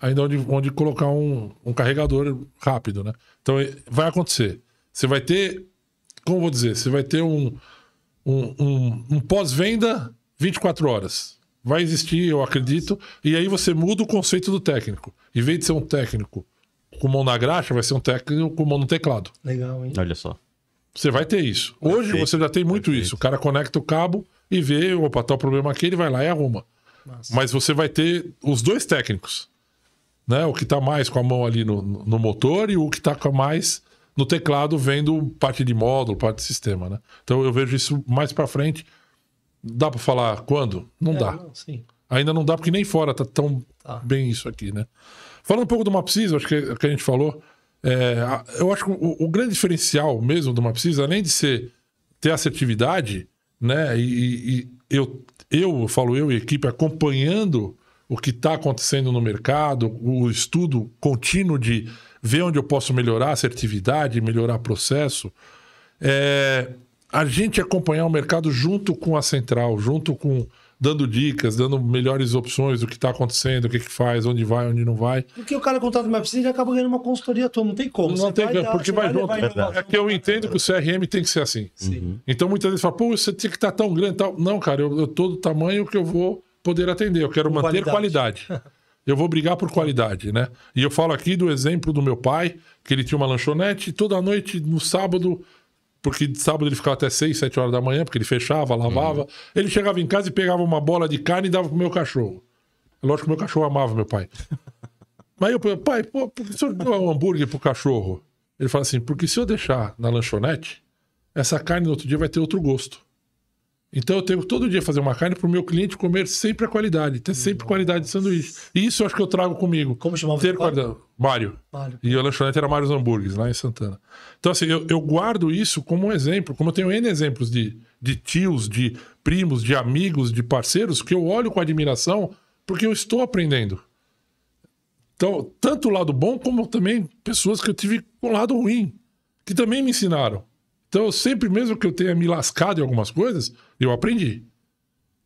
B: ainda onde, onde colocar um, um carregador rápido, né? Então é, vai acontecer. Você vai ter, como vou dizer, você vai ter um, um, um, um pós-venda 24 horas. Vai existir, eu acredito, e aí você muda o conceito do técnico. Em vez de ser um técnico com mão na graxa, vai ser um técnico com mão no teclado. Legal, hein? Olha só. Você vai ter isso. Hoje Perfeito. você já tem muito Perfeito. isso. O cara conecta o cabo e vê, opa, tá o problema aqui, ele vai lá e arruma. Nossa. Mas você vai ter os dois técnicos. Né? O que está mais com a mão ali no, no motor e o que está mais no teclado vendo parte de módulo, parte de sistema, né? Então eu vejo isso mais para frente. Dá para falar quando? Não é, dá. Não, Ainda não dá porque nem fora tá tão tá. bem isso aqui, né? Falando um pouco do Mapsis, acho que, é que a gente falou, é, eu acho que o, o, grande diferencial mesmo do Mapsis, além de ser ter assertividade, né? E, e eu, eu, eu falo eu e equipe acompanhando o que está acontecendo no mercado, o estudo contínuo de ver onde eu posso melhorar a assertividade, melhorar o processo. É, a gente acompanhar o mercado junto com a central, junto com dando dicas, dando melhores opções do que está acontecendo, o que, que faz, onde vai, onde não vai.
A: Porque o cara contrata uma piscina e acaba ganhando uma consultoria toda, não tem como. Não tem, porque vai junto. É
B: que eu entendo que o CRM tem que ser assim. Sim. Então muitas vezes fala, pô, você tem que estar tá tão grande tal. Não, cara, eu, estou tô do tamanho que eu vou poder atender, eu quero Com manter qualidade. qualidade. *laughs* eu vou brigar por qualidade, né? E eu falo aqui do exemplo do meu pai, que ele tinha uma lanchonete e toda noite, no sábado, porque de sábado ele ficava até 6, 7 horas da manhã, porque ele fechava, lavava. Uhum. Ele chegava em casa e pegava uma bola de carne e dava pro meu cachorro. É lógico que meu cachorro amava meu pai. *laughs* Mas eu falei, pai, pô, por que o senhor deu um hambúrguer pro cachorro? Ele fala assim, porque se eu deixar na lanchonete, essa carne no outro dia vai ter outro gosto. Então eu tenho todo dia fazer uma carne para o meu cliente comer sempre a qualidade, ter sempre Nossa. Uhum. qualidade de sanduíche. E isso eu acho que eu trago comigo. Como chamava ter qualidade? Mário. E o lanchonete era Mário's Hambúrgueres, lá em Santana. Então, assim, eu, eu, guardo isso como um exemplo, como eu tenho N exemplos de, de tios, de primos, de amigos, de parceiros, que eu olho com admiração porque eu estou aprendendo. Então, tanto o lado bom, como também pessoas que eu tive com o lado ruim, que também me ensinaram. Então, sempre, mesmo que eu tenha me lascado em algumas coisas, eu aprendi.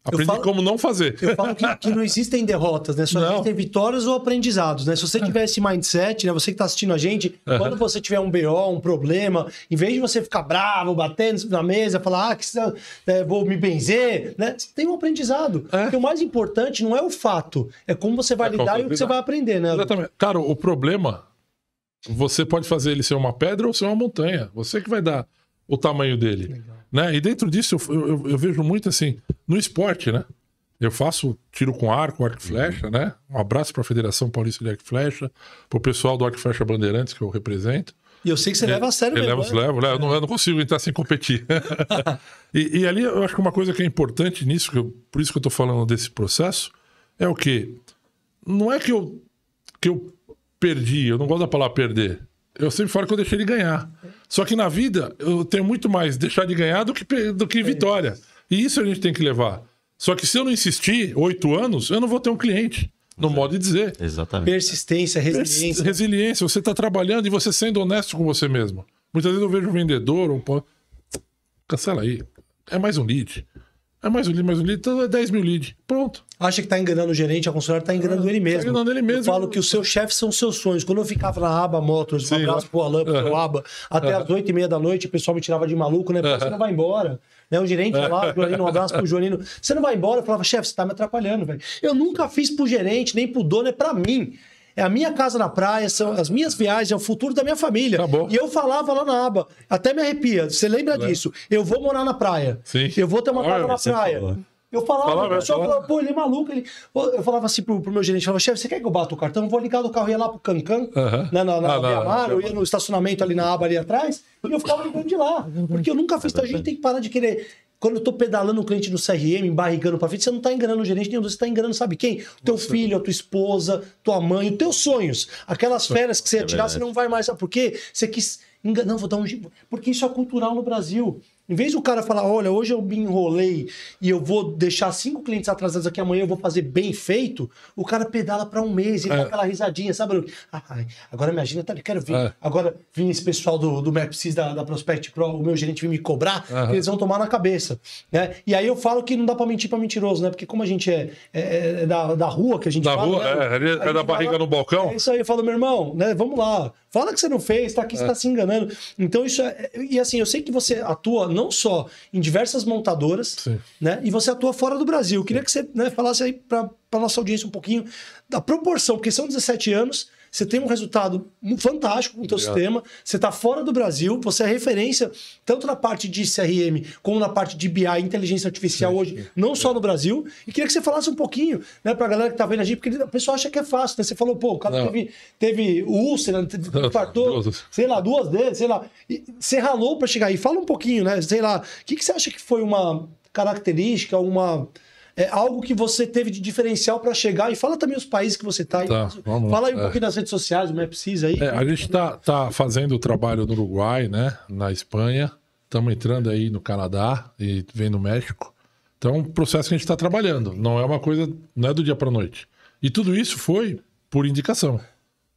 B: Aprendi falo, como não fazer. Eu falo que, que não existem derrotas, né? Só não. existem vitórias ou aprendizados,
A: né? Se você é. tiver esse mindset, né? Você que está assistindo a gente, uhum. quando você tiver um BO, um problema, em vez de você ficar bravo, batendo na mesa, falar, ah, que, é, vou me benzer, né?
B: Você tem um aprendizado. É. Porque o mais importante não é o fato, é como você vai é lidar e o que você vai aprender, né? Exatamente. Cara, o problema, você pode fazer ele ser uma pedra ou ser uma montanha. Você que vai dar o tamanho dele. Né? E dentro disso eu, eu, eu, vejo muito assim, no esporte, né? Eu faço tiro com arco, arco e uhum. flecha, né? Um abraço para a Federação Paulista de Arco e Flecha, para o pessoal do Arco e Flecha Bandeirantes, que eu represento. E eu sei que você leva a sério mesmo. Levo, né? levo, levo. Eu, não, eu não consigo entrar sem competir. *laughs* e, e, ali eu acho que uma coisa que é importante nisso, que eu, por isso que eu estou falando desse processo, é o que Não é que eu, que eu perdi, eu não gosto da palavra perder. Eu sempre falo que eu deixei ele ganhar. Só que na vida, eu tenho muito mais deixar de ganhar do que, do que é vitória. E isso a gente tem que levar. Só que se eu não insistir oito anos, eu não vou ter um cliente. No Exato. modo de dizer. Exatamente. Persistência, resiliência. resiliência. Você está trabalhando e você sendo honesto com você mesmo. Muitas vezes eu vejo um vendedor, um... Cancela aí. É mais um lead. É mais um lead, mais um lead. Então é 10 mil leads. Pronto. Acha que tá enganando o gerente, a consultora tá enganando ah, ele tá mesmo. Tá enganando ele mesmo. Eu falo que
A: os seus chefes são seus sonhos. Quando eu ficava na aba Motors, Sim, um abraço pro Alan, pro é. uh -huh. aba, até uh -huh. as 8 é. e meia da noite, o pessoal me tirava de maluco, né? uh -huh. você não vai embora. Né? O gerente lá, o Joanino, um abraço pro Joanino. Você não vai embora? Eu falava, chefe, você tá me atrapalhando, velho. Eu nunca fiz pro gerente, nem pro dono, é pra mim é a minha casa na praia, são as minhas viagens, é o futuro da minha família. Acabou. E eu falava lá na aba, até me arrepia, você lembra disso? Eu vou morar na praia. Sim. Eu vou ter uma casa na praia. Eu falava, Falava, o pessoal falava. falava, pô, ele é maluco. Ele... Eu falava assim pro, pro meu gerente, falava, chefe, você quer que eu bata o cartão? Eu vou ligar do carro, e ia lá pro Cancan, Aham. na, né, na, na Ah, Mar, eu ia no estacionamento ali na aba ali atrás, e eu ficava ligando de lá. É porque eu nunca fiz, então a gente tem que parar de querer quando eu estou pedalando um cliente no CRM, barrigando para frente, você não está enganando o gerente nenhum, você está enganando, sabe quem? O teu Nossa. filho, a tua esposa, tua mãe, os teus sonhos. Aquelas férias que você ia é tirar, é você não vai mais. Sabe por quê? Você quis enganar, vou dar um. Porque isso é cultural no Brasil. Em vez do cara falar, olha, hoje eu me enrolei e eu vou deixar cinco clientes atrasados aqui amanhã, eu vou fazer bem feito, o cara pedala para um mês e é. dá aquela risadinha, sabe? Ah, agora minha agenda tá ali, quero vir. É. Agora vim esse pessoal do, do MapSys, da, da Prospect Pro, o meu gerente vir me cobrar, uhum. eles vão tomar na cabeça. Né? E aí eu falo que não dá para mentir para mentiroso, né? Porque como a gente é é, é, é, da, da rua que a gente da fala, Rua, né? é, é da barriga fala, no balcão. É isso aí, eu falo, meu irmão, né? Vamos lá. Fala que você não fez, tá aqui, você é. tá se enganando. Então, isso é. E assim, eu sei que você atua não só em diversas montadoras, né? E você atua fora do Brasil. Eu queria que você né, falasse aí para a nossa audiência um pouquinho da proporção, porque são 17 anos você tem um resultado fantástico com o teu sistema. Você está fora do Brasil. Você é referência tanto na parte de CRM como na parte de BI, inteligência artificial Sim. hoje, não só no Brasil. E queria que você falasse um pouquinho, né, para a galera que está vendo a gente, porque o pessoal acha que é fácil. Né? Você falou, pô, o cara teve, teve úlcera, né, sei lá, duas vezes, sei lá. E você ralou para chegar aí. Fala um pouquinho, né? Sei lá. O que, que você acha que foi uma característica, uma é, algo que você teve de diferencial para chegar? E fala também os países que você está. Tá, tá fala aí um é. pouquinho das redes sociais, o precisa aí. É, a gente
B: está tá fazendo o trabalho no Uruguai, né? Na Espanha. Estamos entrando aí no Canadá e vem no México. Então, é um processo que a gente está trabalhando. Não é uma coisa, não é do dia para noite. E tudo isso foi por indicação.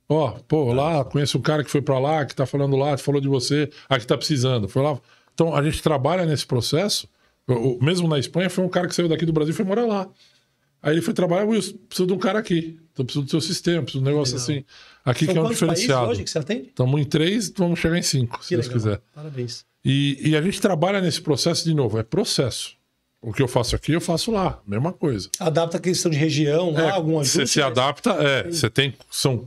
B: Ó, oh, pô, lá conheço um cara que foi para lá, que tá falando lá, que falou de você, aqui que tá precisando. Foi lá. Então, a gente trabalha nesse processo mesmo na Espanha, foi um cara que saiu daqui do Brasil e foi morar lá. Aí ele foi trabalhar, Wilson, preciso de um cara aqui. Então preciso do seu sistema, preciso de um negócio legal. assim. Aqui São que é um diferenciado. Hoje que você atende? Estamos em três, vamos chegar em cinco, que se legal. Deus quiser. Parabéns. E, e, a gente trabalha nesse processo de novo, é processo. O que eu faço aqui, eu faço lá, mesma coisa.
A: Adapta a questão de região, lá, é, alguma coisa. Você se adapta, é. Você
B: tem. São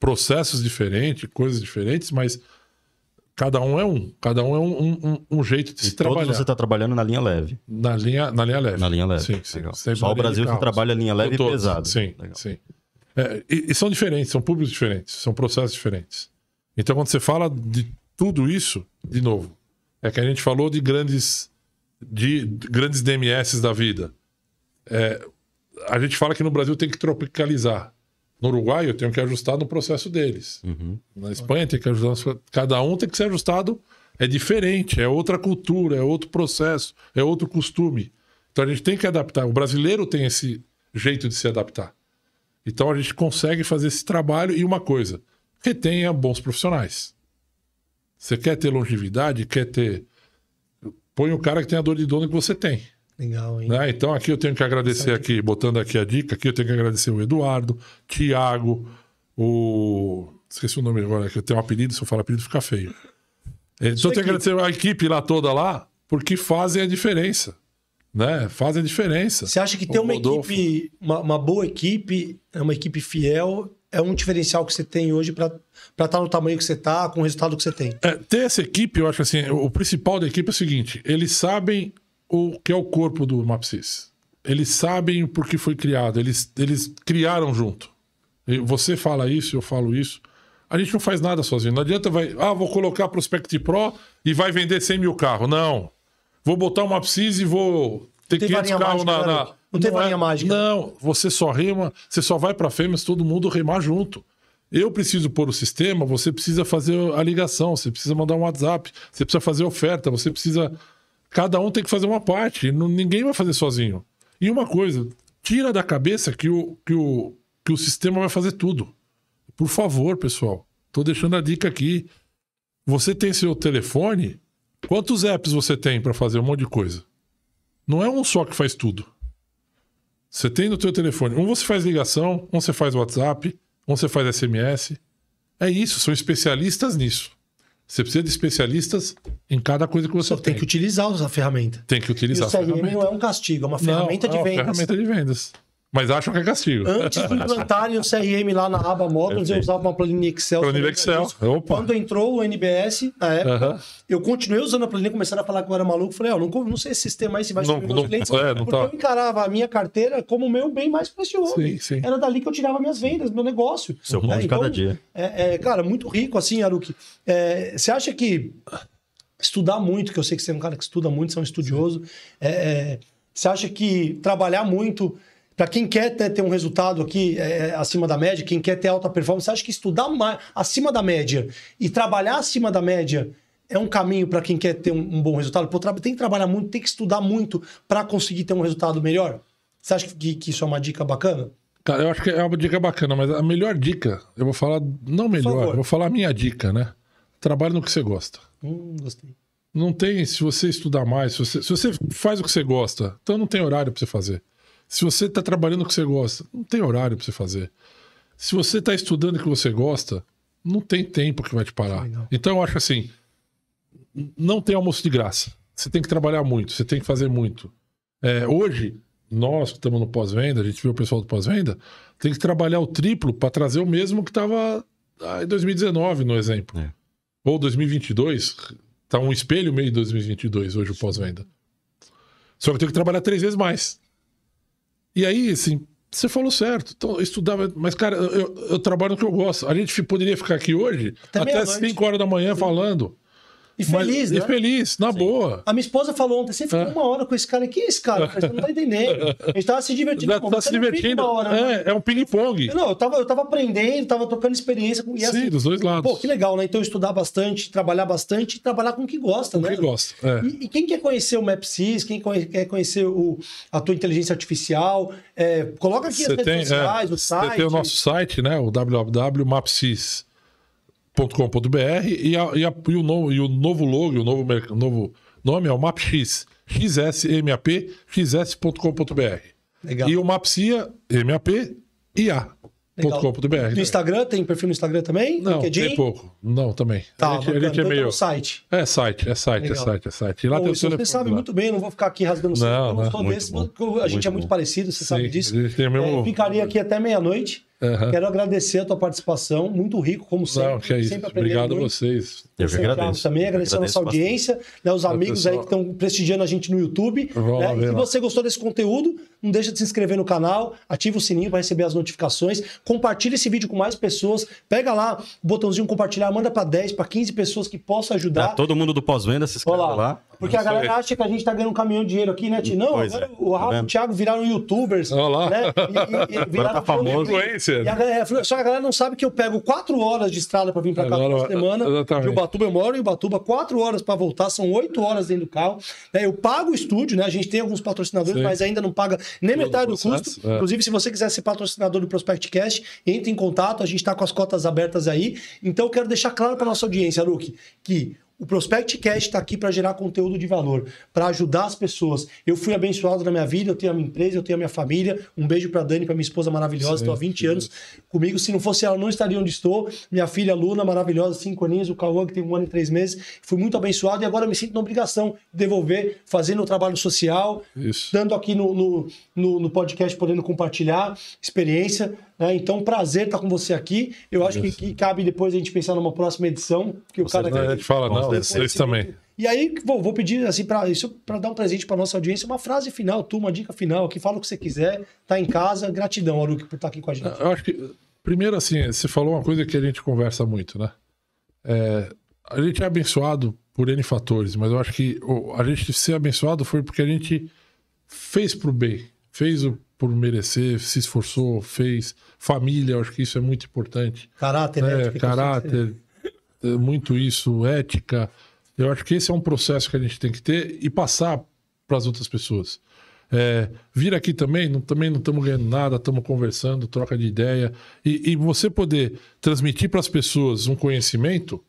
B: processos diferentes, coisas diferentes, mas Cada um é um. Cada um é um, um, um jeito de e se trabalhar. Todos você está trabalhando na linha leve. Na linha, na linha leve. Na linha leve. Sim, sim. Só o Brasil que trabalha linha leve todos, e pesado. Sim, Legal. sim. É, e, e, são diferentes, são públicos diferentes, são processos diferentes. Então, quando você fala de tudo isso, de novo, é que a gente falou de grandes, de, de grandes DMS da vida. É, a gente fala que no Brasil tem que tropicalizar. No Uruguai, eu tenho que ajustar no processo deles. Uhum. Na Espanha, tem que ajustar. Cada um tem que ser ajustado. É diferente, é outra cultura, é outro processo, é outro costume. Então a gente tem que adaptar. O brasileiro tem esse jeito de se adaptar. Então a gente consegue fazer esse trabalho e uma coisa, tenha bons profissionais. Você quer ter longevidade, quer ter. Põe o cara que tem a dor de dono que você tem. Legal, hein? Né? Então aqui eu tenho que agradecer aqui, botando aqui a dica, aqui eu tenho que agradecer o Eduardo, Tiago, o... Esqueci o nome agora, que eu tenho um apelido, se eu falar apelido fica feio. É, então eu tenho que agradecer a equipe lá toda lá, porque fazem a diferença. Né? Fazem a diferença. Você acha que ter uma
A: equipe, uma, uma boa equipe, é uma equipe fiel, é um diferencial que você tem hoje para estar tá no tamanho que você está, com o resultado que você tem.
B: É, ter essa equipe, eu acho assim, o principal da equipe é o seguinte: eles sabem o que é o corpo do Mapsis. Eles sabem por que foi criado, eles, eles criaram junto. Você fala isso, eu falo isso. A gente não faz nada sozinho. Não adianta, vai, ah, vou colocar Prospect Pro e vai vender 100 mil carros. Não. Vou botar uma Psis e vou ter 500 carros na, na. Não, tem varinha né, é... mágica. Não, você só rema, você só vai para fêmeas, todo mundo remar junto. Eu preciso pôr o sistema, você precisa fazer a ligação, você precisa mandar um WhatsApp, você precisa fazer oferta, você precisa Cada um tem que fazer uma parte, não, ninguém vai fazer sozinho. E uma coisa, tira da cabeça que o, que o, que o sistema vai fazer tudo. Por favor, pessoal, estou deixando a dica aqui. Você tem seu telefone? Quantos apps você tem para fazer um monte de coisa? Não é um só que faz tudo. Você tem no teu telefone. Um você faz ligação, um você faz WhatsApp, um você faz SMS. É isso, são especialistas nisso. Você precisa de especialistas em cada coisa que você Só tem. Tem que utilizar a ferramenta. Tem que utilizar e o CRM a
A: ferramenta. não é um castigo, é uma ferramenta não, de é uma vendas. ferramenta de
B: vendas. Mas acham que é castigo. Antes de implantarem
A: o CRM lá na aba Motors, eu usava uma planilha Excel. Planilha Excel. Né, Opa. Quando entrou o NBS, na época, uh -huh. eu continuei usando a planilha, começaram a falar que eu era maluco. Falei, ó, oh, não, não sei esse sistema aí se vai não, subir não, meus clientes. É, porque tá. eu encarava a minha carteira como o meu bem mais precioso. Sim, sim. Era dali que eu tirava minhas vendas, meu negócio. Seu né, pão é, de então, cada dia. É, é, cara, muito rico assim, Aruki. É, você acha que estudar muito, que eu sei que você é um cara que estuda muito, você é um estudioso, é, é, você acha que trabalhar muito... Para quem quer ter, um resultado aqui é, é, acima da média, quem quer ter alta performance, acha que estudar mais, acima da média e trabalhar acima da média é um caminho para quem quer ter um, um bom resultado? Pô, tem que trabalhar muito, tem que estudar muito para conseguir ter um resultado melhor? Você acha que, que isso é uma dica bacana?
B: Cara, eu acho que é uma dica bacana, mas a melhor dica, eu vou falar, não melhor, eu vou falar a minha dica, né? Trabalhe no que você gosta. Hum, gostei. Não tem, se você estudar mais, se você, se você faz o que você gosta, então não tem horário para você fazer. Se você está trabalhando o que você gosta, não tem horário para você fazer. Se você está estudando o que você gosta, não tem tempo que vai te parar. Então eu acho assim, não tem almoço de graça. Você tem que trabalhar muito, você tem que fazer muito. É, hoje, nós que estamos no pós-venda, a gente viu o pessoal do pós-venda, tem que trabalhar o triplo para trazer o mesmo que estava ah, em 2019, no exemplo. É. Ou 2022, está um espelho meio de 2022 hoje o pós-venda. Só que tem que trabalhar três vezes mais. E aí, assim, você falou certo. Então, eu estudava. Mas, cara, eu, eu trabalho no que eu gosto. A gente poderia ficar aqui hoje é até, até 5 horas da manhã Sim. falando. E feliz, Mas, né? E feliz, na Sim. boa. A minha esposa falou ontem, você ficou é. uma hora com esse cara. Quem é esse cara? Você não tá entendendo. A gente tava se divertindo. Tá, tá se divertindo. Hora, né? é, é um ping-pong. Não,
A: eu tava, eu tava aprendendo, tava tocando experiência. com. Sim, assim, dos dois lados. Pô, que legal, né? Então estudar bastante, trabalhar bastante e trabalhar com o que gosta, com né? que gosta, é. e, e, quem quer conhecer o MapSys, quem quer conhecer o, a tua inteligência artificial, é, coloca aqui as redes tem, é, sociais, o site. Tem o nosso
B: site, né? O www.mapsys.com .com.br e, e, e, o novo e o novo logo, o novo, novo nome é o MapX, XSMAP, xs.com.br. Legal. E o Mapsia, MAP, com.br No Instagram, tem perfil no Instagram também? Não, LinkedIn? tem pouco. Não, também. Tá, ele, é então, tá meio... site. É site, é site, é Legal. é site, é site. E lá tem o telefone. Você sabe lá.
A: muito bem, não vou ficar aqui rasgando o não, não, desse, bom, a gente é muito bom. parecido, você Sim, sabe disso. Mesmo... É, ficaria aqui até meia-noite. Uhum. Quero agradecer a tua participação, muito rico, como sempre. Não, que é isso. Sempre Obrigado muito. a vocês. Eu que agradeço. Também agradecer a nossa audiência, né, os amigos pessoal. aí que estão prestigiando a gente no YouTube. Né, se você gostou desse conteúdo, não deixa de se inscrever no canal, ativa o sininho para receber as notificações, compartilha esse vídeo com mais pessoas, pega lá o botãozinho compartilhar, manda para 10, para 15 pessoas que possam ajudar. Dá
C: todo mundo do pós-venda
A: se inscreve lá. lá. Porque Vamos a galera ver. acha que a gente está ganhando um caminhão de dinheiro aqui, né, Tiago? Não, é. o tá Rafa e o Thiago viraram youtubers. Olha lá. Né, e, e, e viraram Agora tá famoso acontecendo. Galera, só que a galera não sabe que eu pego quatro horas de estrada para vir para cá por semana. Exatamente. De Ubatuba, eu moro em Ubatuba, quatro horas para voltar, são oito horas dentro do carro. Né? Eu pago o estúdio, né? A gente tem alguns patrocinadores, Sim. mas ainda não paga nem Todo metade do custo. É. Inclusive, se você quiser ser patrocinador do Prospect Cash, entre em contato, a gente está com as cotas abertas aí. Então, eu quero deixar claro para nossa audiência, Luke, que o Prospect Cash está aqui para gerar conteúdo de valor, para ajudar as pessoas. Eu fui abençoado na minha vida, eu tenho a minha empresa, eu tenho a minha família. Um beijo para Dani, para minha esposa maravilhosa, estou há 20 anos comigo. Se não fosse ela, não estaria onde estou. Minha filha Luna, maravilhosa, cinco aninhos, o Cauã, que tem um ano e três meses. Fui muito abençoado e agora me sinto na obrigação de devolver, fazendo o trabalho social, Isso. dando aqui no, no, no, no podcast, podendo compartilhar experiência. Né? Então, prazer estar com você aqui. Eu acho que, que, cabe depois a gente pensar numa próxima edição. Que o cara. Não, a gente fala, não, vocês também. E aí, vou, vou pedir assim para isso para dar um presente para nossa audiência, uma frase final, tu, uma dica final, que fala o que você quiser, tá em casa. Gratidão, Aruque, por estar aqui com a gente. Eu acho
B: que primeiro assim, você falou uma coisa que a gente conversa muito, né? É, a gente é abençoado por N fatores, mas eu acho que a gente ser abençoado foi porque a gente fez pro bem, fez o por merecer, se esforçou, fez. Família, eu acho que isso é muito importante. Caráter, né? Ética, assim, Caráter, é muito isso, ética. Eu acho que esse é um processo que a gente tem que ter e passar para as outras pessoas. É, vir aqui também, não, também não estamos ganhando nada, estamos conversando, troca de ideia. E, e você poder transmitir para as pessoas um conhecimento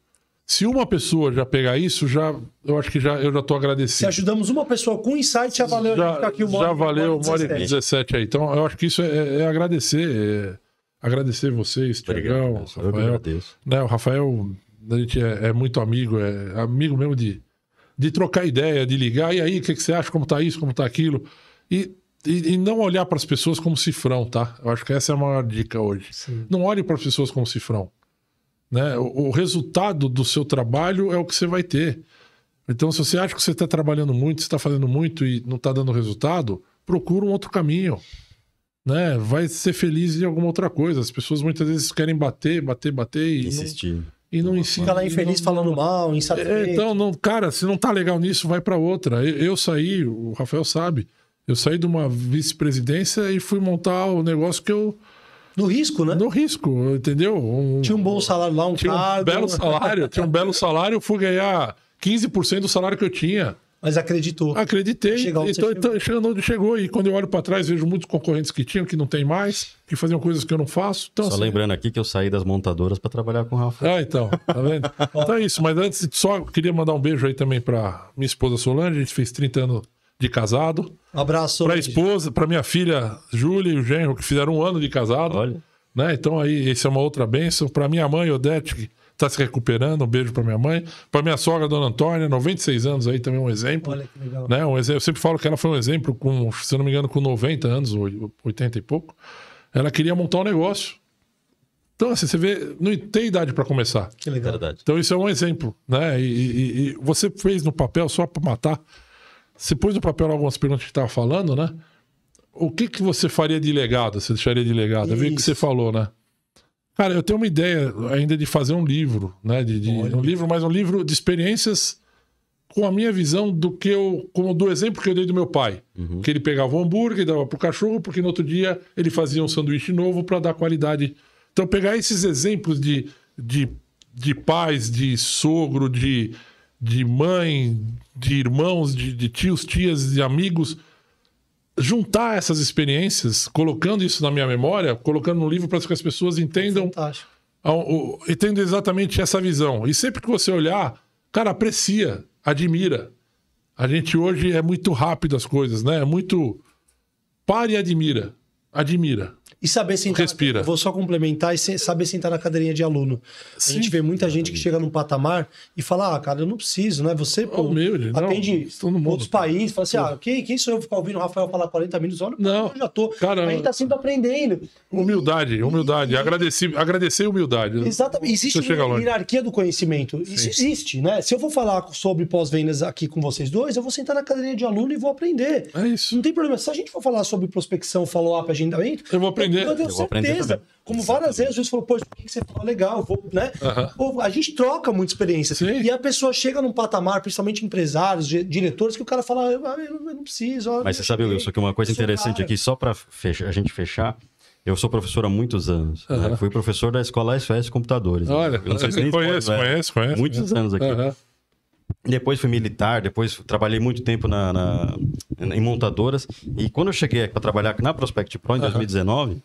B: se uma pessoa já pegar isso, já eu acho que já eu já estou agradecido. Se
A: ajudamos uma pessoa com insight, já valeu já, ficar tá aqui o já valeu morre More
B: 17 aí. Então, eu acho que isso é, é, é agradecer, é, agradecer vocês, Tiagão, Rafael. Né, o Rafael, a gente é, é, muito amigo, é amigo mesmo de, de trocar ideia, de ligar. E aí, o que, que você acha? Como está isso? Como está aquilo? E e, e, não olhar para as pessoas como cifrão, tá? Eu acho que essa é a maior dica hoje. Sim. Não olhe para as pessoas como cifrão. Né? O, o resultado do seu trabalho é o que você vai ter. Então, se você acha que você está trabalhando muito, está fazendo muito e não está dando resultado, procura um outro caminho. Né? Vai ser feliz em alguma outra coisa. As pessoas muitas vezes querem bater, bater, bater e. Insistir. E não
A: insiste. Fica lá infeliz não, falando mal, insatisfeito. É, então,
B: não, cara, se não tá legal nisso, vai para outra. Eu, eu, saí, o Rafael sabe, eu saí de uma vice-presidência e fui montar o negócio que eu, no risco, né? No risco, entendeu? Um, tinha um bom salário lá, um tinha cargo. um belo salário, tinha um belo salário, eu fui ganhar 15% do salário que eu tinha. Mas acreditou. Acreditei. então, então chegou. onde chegou. E quando eu olho para trás, vejo muitos concorrentes que tinham, que não tem mais, que faziam coisas que eu não faço. Então, só assim... lembrando
C: aqui que eu saí das montadoras para trabalhar com o Rafa.
B: Ah, então. Tá vendo? *laughs* então é isso. Mas antes, só queria mandar um beijo aí também para minha esposa Solange. A gente fez 30 anos de casado. Um abraço. para a esposa, para minha filha Júlia e o Genro, que fizeram um ano de casado. Olha. Né? Então aí, isso é uma outra benção. para minha mãe, Odete, que está se recuperando, um beijo para minha mãe. para minha sogra, Dona Antônia, 96 anos aí, também um exemplo. Olha que legal. Né? Um exemplo. Eu sempre falo que ela foi um exemplo com, se não me engano, com 90 anos, ou 80 e pouco. Ela queria montar um negócio. Então, assim, você vê, não tem idade para começar. Que legal. Então, isso é um exemplo, né? E, e, e você fez no papel só para matar você pôs no papel algumas perguntas que estava falando, né? O que, que você faria de legado? Você deixaria de legado? Isso. vi o que você falou, né? Cara, eu tenho uma ideia ainda de fazer um livro, né? De, de um livro, mas um livro de experiências com a minha visão do que eu, como do exemplo que eu dei do meu pai, uhum. que ele pegava o hambúrguer e dava pro cachorro, porque no outro dia ele fazia um sanduíche novo para dar qualidade. Então pegar esses exemplos de, de, de pais, de sogro, de de mãe, de irmãos, de, de tios, tias, de amigos, juntar essas experiências, colocando isso na minha memória, colocando no livro para que as pessoas entendam, a, o, exatamente essa visão. E sempre que você olhar, cara, aprecia, admira. A gente hoje é muito rápido as coisas, né? É muito. Pare e admira. Admira. E saber sentar. Respira. Na...
A: Vou só complementar e saber sentar na cadeirinha de aluno. Sim. A gente vê muita é, gente que chega num patamar e fala: ah, cara, eu não preciso, né? Você, é pô, oh, meu, atende não, mundo, outros países, fala assim: ah, quem, quem sou eu ficar ouvindo o Rafael falar 40 minutos? Olha, não,
B: eu já tô. Cara, a gente tá sempre aprendendo. Humildade, humildade. E, agradecer, agradecer humildade. Né? Exatamente. Existe uma
A: hierarquia do conhecimento. Sim. Isso existe, né? Se eu vou falar sobre pós-vendas aqui com vocês dois, eu vou sentar na cadeirinha de aluno e vou aprender. É isso. Não tem problema. Se a gente for falar sobre prospecção, follow-up, agendamento, eu vou aprender aprender. Eu tenho eu certeza. Como várias vezes, o juiz falou, pô, por que você falou legal? Vou, né? Uhum. a gente troca muita experiência. Sim. E a pessoa chega num patamar, principalmente empresários, diretores, que o cara fala, eu ah, não preciso. Mas você sabe,
C: Wilson, que uma coisa interessante cara. aqui, só para a gente fechar, eu sou professor há muitos anos. Uhum. Né? Fui professor da escola SOS Computadores. Né? Olha, né? não sei se *laughs* pode, né? Muitos anos aqui. Uhum. Depois fui militar, depois trabalhei muito tempo na, na em montadoras. E quando eu cheguei para trabalhar na Prospect Pro em 2019, uhum.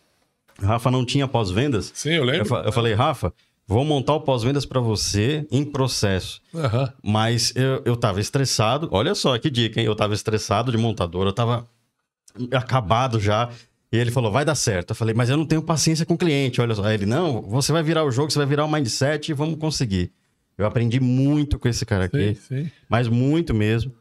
C: Rafa não tinha pós-vendas. Sim, eu lembro. Eu, eu falei, Rafa, Vou montar o pós-vendas para você em processo. Uhum. Mas eu, eu tava estressado. Olha só que dica, hein? Eu tava estressado de montadora, eu tava acabado já. E ele falou, vai dar certo. Eu falei, mas eu não tenho paciência com o cliente. Olha só. Aí ele, não, você vai virar o jogo, você vai virar o mindset e vamos conseguir. Eu aprendi muito com esse cara aqui, sim, mas muito mesmo.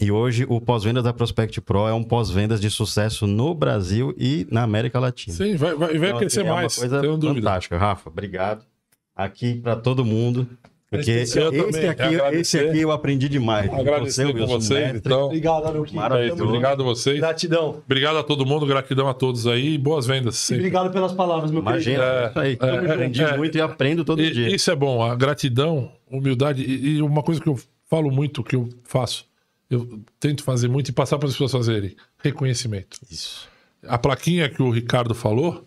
C: E hoje o pós-vendas da Prospect Pro é um pós-vendas de sucesso no Brasil e na América Latina. Sim, vai, vai, vai então, crescer é mais. Uma coisa fantástica, Rafa. Obrigado. Aqui para todo mundo. Porque esse, esse aqui, esse aqui eu aprendi
B: demais. Agradecer você, com vocês, então. Obrigado, Aruki. Obrigado a vocês. Gratidão. Obrigado a todo mundo, gratidão a todos aí boas vendas. Obrigado pelas palavras, meu querido. Imagina, é, é, é, aprendi muito e aprendo todo e, dia. Isso é bom, a gratidão, humildade e, e uma coisa que eu falo muito, que eu faço, eu tento fazer muito e passar para as pessoas fazerem, reconhecimento. Isso. A plaquinha que o Ricardo falou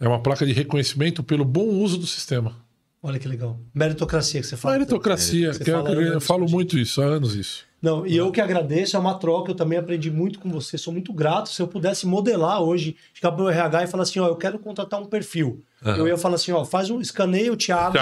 B: é uma placa de reconhecimento pelo bom uso do sistema. Olha que legal. Meritocracia que você fala. Meritocracia, que, é, que eu, eu falo muito isso, há anos isso.
A: Não, e eu uhum. que agradeço, é uma troca, eu também aprendi muito com você, sou muito grato. Se eu pudesse modelar hoje, ficar pro RH e falar assim, ó, eu quero contratar um perfil. Uhum. Eu ia falar assim, ó, faz um, escaneia o Thiago,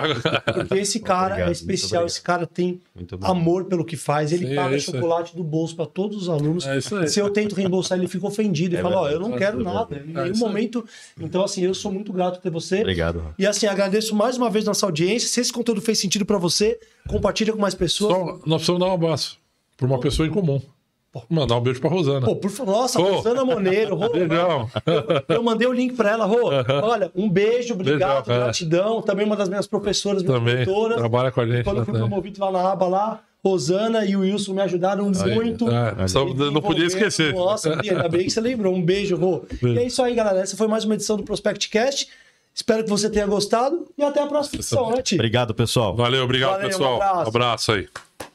A: porque esse *laughs* cara obrigado, é especial, esse cara tem amor pelo que faz, ele Sim, paga é chocolate do bolso para todos os alunos. É Se eu tento reembolsar, ele fica ofendido *laughs* e é fala, ó, eu não quero é nada, em nenhum é momento. Então, assim, eu sou muito grato por ter você. Obrigado. E assim, agradeço mais uma vez nossa audiência. Se esse conteúdo fez sentido para você, compartilha com mais pessoas. Só, nós precisamos dar um
B: abraço. Por uma pessoa em comum. Mandar um beijo pra Rosana. Pô, por favor, nossa, oh. Rosana
A: Moneiro. Rô, Eu, eu, mandei o link pra ela, Rô. Olha, um beijo, obrigado, Beijão, gratidão. Também uma das minhas professoras, minha Também. Trabalha
B: com a gente. Quando eu fui promovido
A: lá na aba lá, Rosana e o Wilson me ajudaram aí, muito. É, só, não podia esquecer. Nossa, ainda bem que você lembrou. Um beijo, Rô. Beijo. E é isso aí, galera. Essa foi mais uma edição do Prospect Cast. Espero que você tenha gostado e até a próxima edição, né,
B: Ti? Obrigado, pessoal. Valeu, obrigado, Valeu, pessoal. Um abraço, um abraço aí.